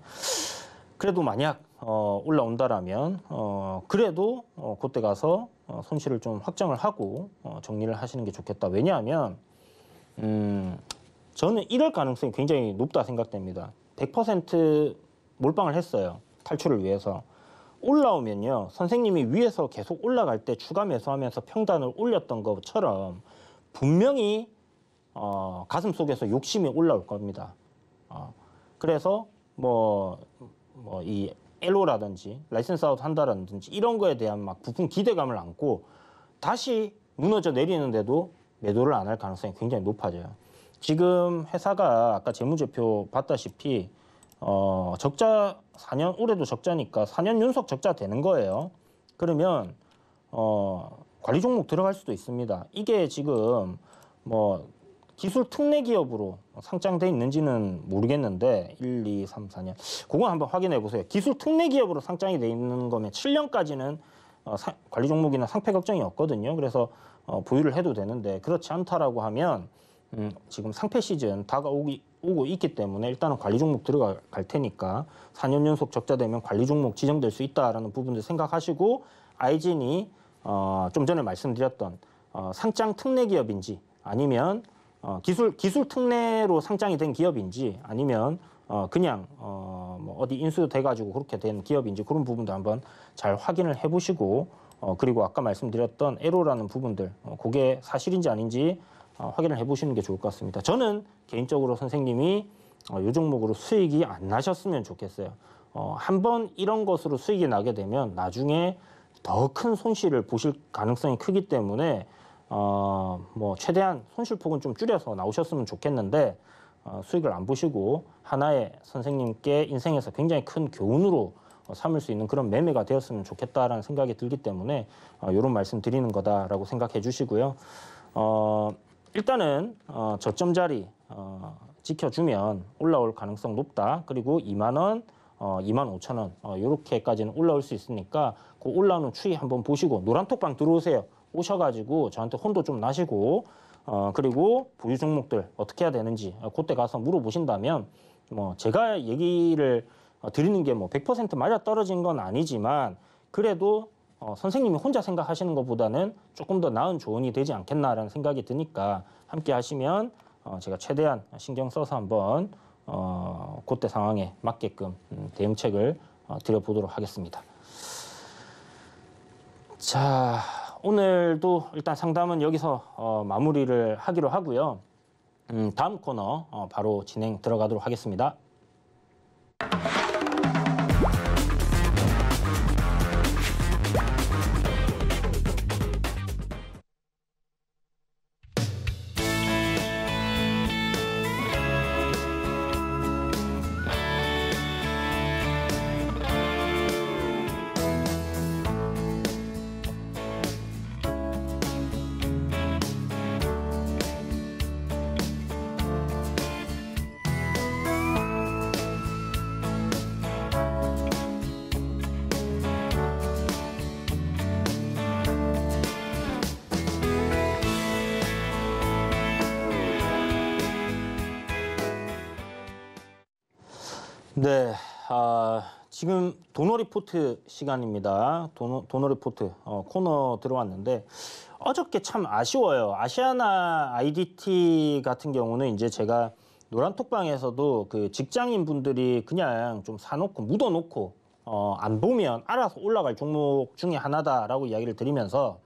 [SPEAKER 1] 그래도 만약 어, 올라온다라면 어, 그래도 어, 그때 가서 어, 손실을 좀 확장을 하고 어, 정리를 하시는 게 좋겠다. 왜냐하면 음, 저는 이럴 가능성이 굉장히 높다 생각됩니다. 100% 몰빵을 했어요. 탈출을 위해서. 올라오면요. 선생님이 위에서 계속 올라갈 때 추가 매수하면서 평단을 올렸던 것처럼 분명히 어, 가슴 속에서 욕심이 올라올 겁니다. 어, 그래서 뭐, 뭐, 이 엘로라든지 라이센스 아웃 한다라든지 이런 거에 대한 막 부품 기대감을 안고 다시 무너져 내리는데도 매도를 안 할 가능성이 굉장히 높아져요. 지금 회사가 아까 재무제표 봤다시피 어, 적자 4년 올해도 적자니까 4년 연속 적자 되는 거예요. 그러면 어, 관리 종목 들어갈 수도 있습니다. 이게 지금 뭐 기술 특례 기업으로 상장돼 있는지는 모르겠는데 1, 2, 3, 4년 그건 한번 확인해 보세요. 기술 특례 기업으로 상장이 돼 있는 거면 7년까지는 어, 사, 관리 종목이나 상패 걱정이 없거든요. 그래서 어, 보유를 해도 되는데 그렇지 않다라고 하면 음, 지금 상패 시즌 다가오기 오고 있기 때문에 일단은 관리 종목 들어갈 테니까 4년 연속 적자 되면 관리 종목 지정될 수 있다라는 부분들 생각하시고 아이진이 어, 좀 전에 말씀드렸던 어, 상장 특례 기업인지 아니면 어, 기술 기술 특례로 상장이 된 기업인지 아니면 어, 그냥 어, 뭐 어디 인수돼가지고 그렇게 된 기업인지 그런 부분도 한번 잘 확인을 해보시고 어, 그리고 아까 말씀드렸던 에로라는 부분들 어, 그게 사실인지 아닌지 어, 확인을 해보시는 게 좋을 것 같습니다. 저는 개인적으로 선생님이 어, 요 종목으로 수익이 안 나셨으면 좋겠어요. 어, 한번 이런 것으로 수익이 나게 되면 나중에 더 큰 손실을 보실 가능성이 크기 때문에 어, 뭐 최대한 손실 폭은 좀 줄여서 나오셨으면 좋겠는데 어, 수익을 안 보시고 하나의 선생님께 인생에서 굉장히 큰 교훈으로 어, 삼을 수 있는 그런 매매가 되었으면 좋겠다라는 생각이 들기 때문에 어, 이런 말씀 드리는 거다라고 생각해 주시고요. 어, 일단은 어, 저점 자리 어, 지켜주면 올라올 가능성 높다. 그리고 2만 원, 어, 2만 5천 원 이렇게까지는 어, 올라올 수 있으니까 그 올라오는 추이 한번 보시고 노란톡방 들어오세요. 오셔가지고 저한테 혼도 좀 나시고 어 그리고 보유 종목들 어떻게 해야 되는지 그때 가서 물어보신다면 뭐 제가 얘기를 어, 드리는 게뭐100% 맞아 떨어진 건 아니지만 그래도 어 선생님이 혼자 생각하시는 것보다는 조금 더 나은 조언이 되지 않겠나라는 생각이 드니까 함께 하시면 어 제가 최대한 신경 써서 한번 어 그때 상황에 맞게끔 음, 대응책을 어 드려보도록 하겠습니다. 자. 오늘도 일단 상담은 여기서 어, 마무리를 하기로 하고요. 음, 다음 코너 어, 바로 진행 들어가도록 하겠습니다. 리포트 시간입니다. 도노, 도노 리포트 어, 코너 들어왔는데 어저께 참 아쉬워요. 아시아나 IDT 같은 경우는 이제 제가 노란톡방에서도 그 직장인 분들이 그냥 좀 사놓고 묻어놓고 어, 안 보면 알아서 올라갈 종목 중에 하나다라고 이야기를 드리면서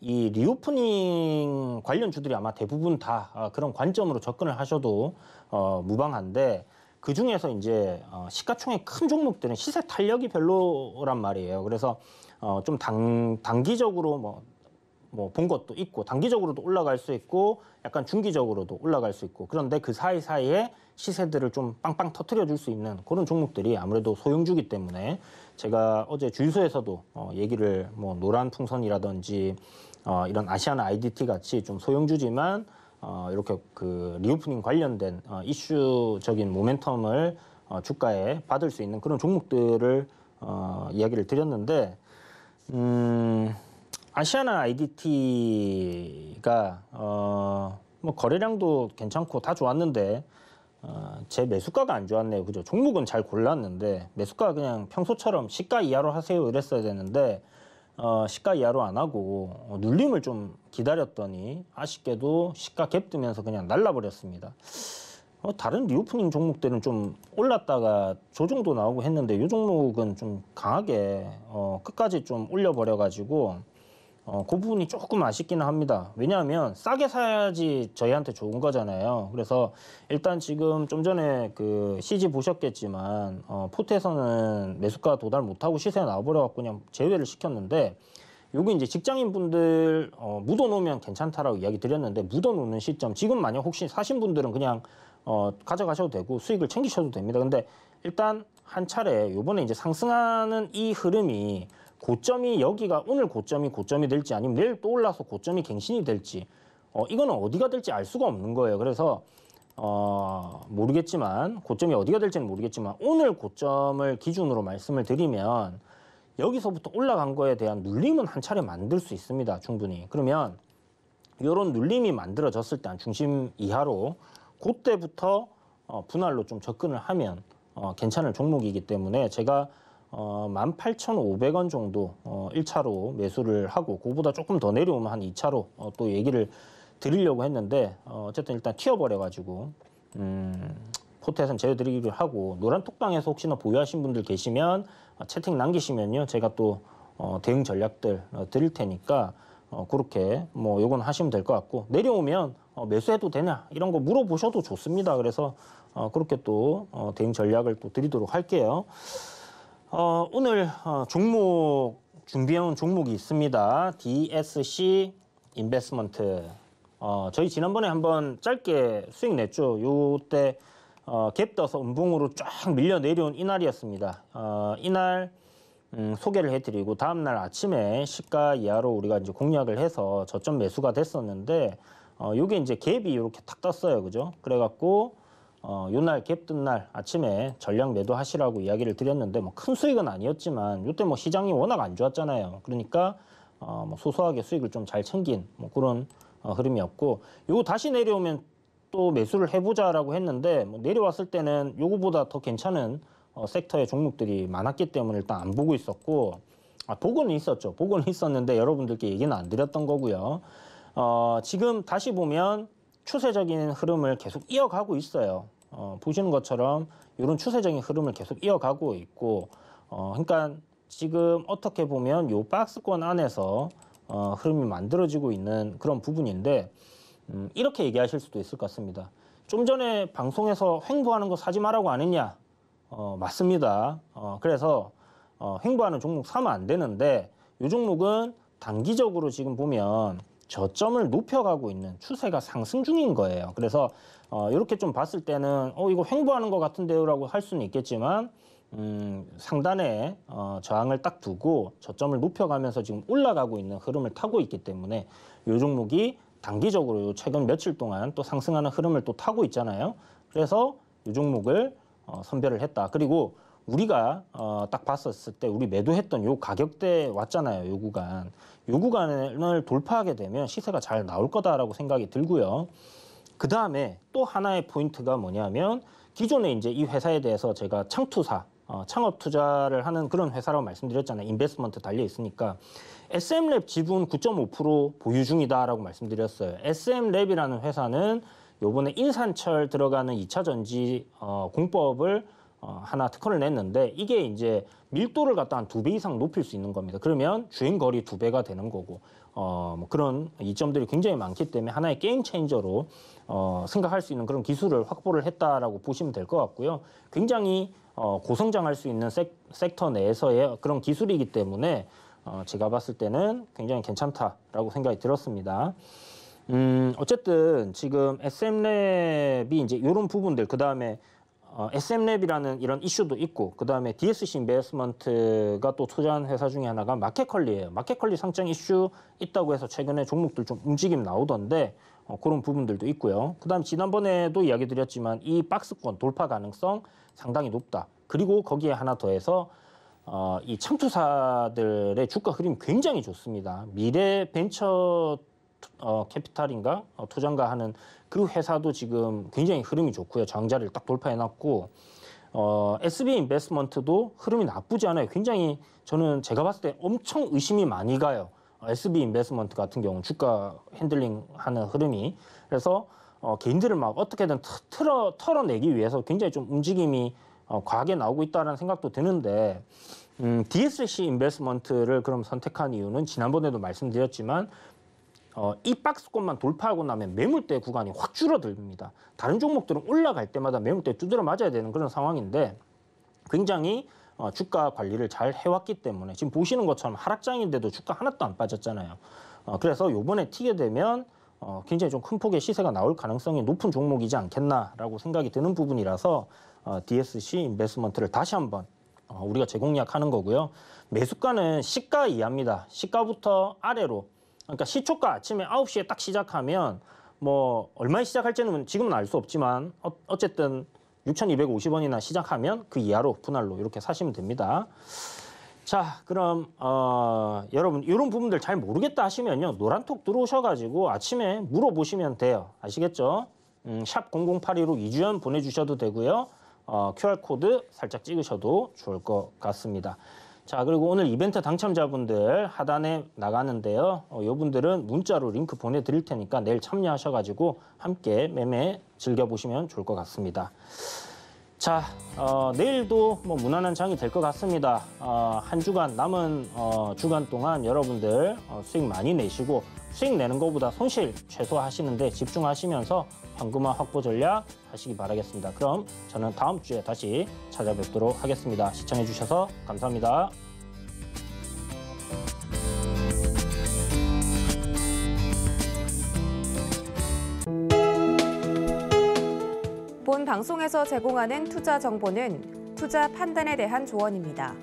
[SPEAKER 1] 이 리오프닝 관련 주들이 아마 대부분 다 어, 그런 관점으로 접근을 하셔도 어, 무방한데 그 중에서 이제 어, 시가총액 큰 종목들은 시세 탄력이 별로란 말이에요. 그래서 어, 좀 당, 단기적으로 뭐 뭐 본 것도 있고 단기적으로도 올라갈 수 있고 약간 중기적으로도 올라갈 수 있고 그런데 그 사이사이에 시세들을 좀 빵빵 터트려 줄 수 있는 그런 종목들이 아무래도 소형주기 때문에 제가 어제 주유소에서도 어 얘기를 뭐 노란 풍선이라든지 어 이런 아시아나 IDT 같이 좀 소형주지만 어, 이렇게 그 리오프닝 관련된 어, 이슈적인 모멘텀을 어, 주가에 받을 수 있는 그런 종목들을 어, 이야기를 드렸는데 음, 아시아나 IDT가 어, 뭐 거래량도 괜찮고 다 좋았는데 어, 제 매수가가 안 좋았네요. 그죠? 종목은 잘 골랐는데 매수가 그냥 평소처럼 시가 이하로 하세요 이랬어야 되는데 어, 시가 이하로 안 하고 어, 눌림을 좀 기다렸더니 아쉽게도 시가 갭뜨면서 그냥 날라버렸습니다. 어, 다른 리오프닝 종목들은 좀 올랐다가 조정도 나오고 했는데 이 종목은 좀 강하게 어, 끝까지 좀 올려버려가지고 어, 그 부분이 조금 아쉽기는 합니다. 왜냐하면 싸게 사야지 저희한테 좋은 거잖아요. 그래서 일단 지금 좀 전에 그 CG 보셨겠지만 어, 포트에서는 매수가 도달 못하고 시세 나와버려갖고 그냥 제외를 시켰는데 요게 이제 직장인분들 어, 묻어놓으면 괜찮다라고 이야기 드렸는데 묻어놓는 시점 지금 만약 혹시 사신 분들은 그냥 어, 가져가셔도 되고 수익을 챙기셔도 됩니다. 근데 일단 한 차례 요번에 이제 상승하는 이 흐름이 고점이 여기가 오늘 고점이 고점이 될지 아니면 내일 또 올라서 고점이 갱신이 될지 어, 이거는 어디가 될지 알 수가 없는 거예요. 그래서 어, 모르겠지만 고점이 어디가 될지는 모르겠지만 오늘 고점을 기준으로 말씀을 드리면 여기서부터 올라간 거에 대한 눌림은 한 차례 만들 수 있습니다. 충분히. 그러면 이런 눌림이 만들어졌을 때 중심 이하로 그때부터 어, 분할로 좀 접근을 하면 어, 괜찮은 종목이기 때문에 제가 어, 18,500원 정도 어, 1차로 매수를 하고 그보다 조금 더 내려오면 한 2차로 어, 또 얘기를 드리려고 했는데 어, 어쨌든 일단 튀어버려가지고 음, 포트에선 제외드리기로 하고 노란 톡방에서 혹시나 보유하신 분들 계시면 어, 채팅 남기시면요 제가 또 어, 대응 전략들 어, 드릴 테니까 어, 그렇게 뭐 요건 하시면 될 것 같고 내려오면 어, 매수해도 되냐 이런 거 물어보셔도 좋습니다 그래서 어, 그렇게 또 어, 대응 전략을 또 드리도록 할게요. 어, 오늘 어, 종목 준비해온 종목이 있습니다. DSC 인베스먼트. 어, 저희 지난번에 한번 짧게 수익 냈죠. 요때 어, 갭 떠서 음봉으로 쫙 밀려 내려온 이날이었습니다. 어, 이날 음, 소개를 해드리고 다음날 아침에 시가 이하로 우리가 이제 공략을 해서 저점 매수가 됐었는데 어, 요게 이제 갭이 이렇게 탁 떴어요. 그죠? 그래갖고 어, 요날 갭 뜬 날 아침에 전량 매도하시라고 이야기를 드렸는데 뭐 큰 수익은 아니었지만 요때 뭐 시장이 워낙 안 좋았잖아요. 그러니까 어, 뭐 소소하게 수익을 좀 잘 챙긴 뭐 그런 어, 흐름이었고 요거 다시 내려오면 또 매수를 해보자라고 했는데 뭐 내려왔을 때는 요거보다 더 괜찮은 어, 섹터의 종목들이 많았기 때문에 일단 안 보고 있었고 아, 보고는 있었죠. 보고는 있었는데 여러분들께 얘기는 안 드렸던 거고요. 어, 지금 다시 보면 추세적인 흐름을 계속 이어가고 있어요. 어, 보시는 것처럼 이런 추세적인 흐름을 계속 이어가고 있고, 어, 그러니까 지금 어떻게 보면 요 박스권 안에서 어, 흐름이 만들어지고 있는 그런 부분인데, 음, 이렇게 얘기하실 수도 있을 것 같습니다. 좀 전에 방송에서 횡보하는 거 사지 말라고 아니냐 어, 맞습니다. 어, 그래서 어, 횡보하는 종목 사면 안 되는데, 이 종목은 단기적으로 지금 보면 저점을 높여가고 있는 추세가 상승 중인 거예요. 그래서 어, 이렇게 좀 봤을 때는 어, 이거 횡보하는 것 같은데요라고 할 수는 있겠지만 음, 상단에 어, 저항을 딱 두고 저점을 높여가면서 지금 올라가고 있는 흐름을 타고 있기 때문에 이 종목이 단기적으로 최근 며칠 동안 또 상승하는 흐름을 또 타고 있잖아요. 그래서 이 종목을 어, 선별을 했다. 그리고 우리가 어, 딱 봤었을 때 우리 매도했던 요 가격대 왔잖아요. 요 구간. 요 구간을 돌파하게 되면 시세가 잘 나올 거다라고 생각이 들고요. 그 다음에 또 하나의 포인트가 뭐냐면 기존에 이제 이 회사에 대해서 제가 창투사 어, 창업 투자를 하는 그런 회사라고 말씀드렸잖아요. 인베스먼트 달려 있으니까 SM랩 지분 9.5% 보유 중이다라고 말씀드렸어요. SM랩이라는 회사는 요번에 인산철 들어가는 2차 전지 어, 공법을 어, 하나 특허를 냈는데 이게 이제 밀도를 갖다 한 두 배 이상 높일 수 있는 겁니다. 그러면 주행 거리 두 배가 되는 거고 어, 뭐 그런 이점들이 굉장히 많기 때문에 하나의 게임 체인저로 어, 생각할 수 있는 그런 기술을 확보를 했다라고 보시면 될 것 같고요. 굉장히 어, 고성장할 수 있는 섹, 터 내에서의 그런 기술이기 때문에 어, 제가 봤을 때는 굉장히 괜찮다라고 생각이 들었습니다. 음, 어쨌든 지금 SM랩이 이제 이런 부분들 그 다음에 어, SM랩이라는 이런 이슈도 있고 그 다음에 DSC 인베스먼트가 또 투자한 회사 중에 하나가 마켓컬리예요. 마켓컬리 상장 이슈 있다고 해서 최근에 종목들 좀 움직임 나오던데 어, 그런 부분들도 있고요. 그 다음 지난번에도 이야기 드렸지만 이 박스권 돌파 가능성 상당히 높다. 그리고 거기에 하나 더해서 어, 이 창투사들의 주가 흐름 굉장히 좋습니다. 미래 벤처 어, 캐피탈인가 어, 투자인가 하는 그 회사도 지금 굉장히 흐름이 좋고요. 장자를 딱 돌파해놨고 어, SB 인베스먼트도 흐름이 나쁘지 않아요. 굉장히 저는 제가 봤을 때 엄청 의심이 많이 가요. SB 어, 인베스먼트 같은 경우는 주가 핸들링 하는 흐름이. 그래서 어, 개인들을 막 어떻게든 트, 틀어, 털어내기 위해서 굉장히 좀 움직임이 어, 과하게 나오고 있다는 생각도 드는데, 음, DSC 인베스먼트를 그럼 선택한 이유는 지난번에도 말씀드렸지만, 어, 이 박스권만 돌파하고 나면 매물대 구간이 확 줄어듭니다. 다른 종목들은 올라갈 때마다 매물대 두드려 맞아야 되는 그런 상황인데 굉장히 어, 주가 관리를 잘 해왔기 때문에 지금 보시는 것처럼 하락장인데도 주가 하나도 안 빠졌잖아요. 어, 그래서 요번에 튀게 되면 어, 굉장히 좀 큰 폭의 시세가 나올 가능성이 높은 종목이지 않겠나라고 생각이 드는 부분이라서 어, DSC 인베스먼트를 다시 한번 어, 우리가 재공략하는 거고요. 매수가는 시가 이하입니다. 시가부터 아래로 그러니까 시초가 아침에 9 시에딱 시작하면 뭐 얼마에 시작할지는 지금은 알 수 없지만 어, 어쨌든 6,250원이나 시작하면 그 이하로 분할로 이렇게 사시면 됩니다. 자, 그럼 어, 여러분 이런 부분들 잘 모르겠다 하시면요. 노란톡 들어오셔가지고 아침에 물어보시면 돼요. 아시겠죠? 음, 샵 0082로 이주연 보내주셔도 되고요. 어, QR코드 살짝 찍으셔도 좋을 것 같습니다. 자 그리고 오늘 이벤트 당첨자분들 하단에 나가는데요. 어, 요분들은 문자로 링크 보내드릴 테니까 내일 참여하셔가지고 함께 매매 즐겨보시면 좋을 것 같습니다. 자 어, 내일도 뭐 무난한 장이 될 것 같습니다. 어, 한 주간 남은 어, 주간 동안 여러분들 어, 수익 많이 내시고 수익 내는 것보다 손실 최소화하시는데 집중하시면서 방금화 확보 전략 하시기 바라겠습니다. 그럼 저는 다음 주에 다시 찾아뵙도록 하겠습니다. 시청해주셔서 감사합니다. 본 방송에서 제공하는 투자 정보는 투자 판단에 대한 조언입니다.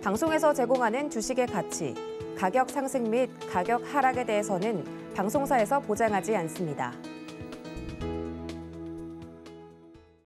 [SPEAKER 1] 방송에서 제공하는 주식의 가치, 가격 상승 및 가격 하락에 대해서는 방송사에서 보장하지 않습니다.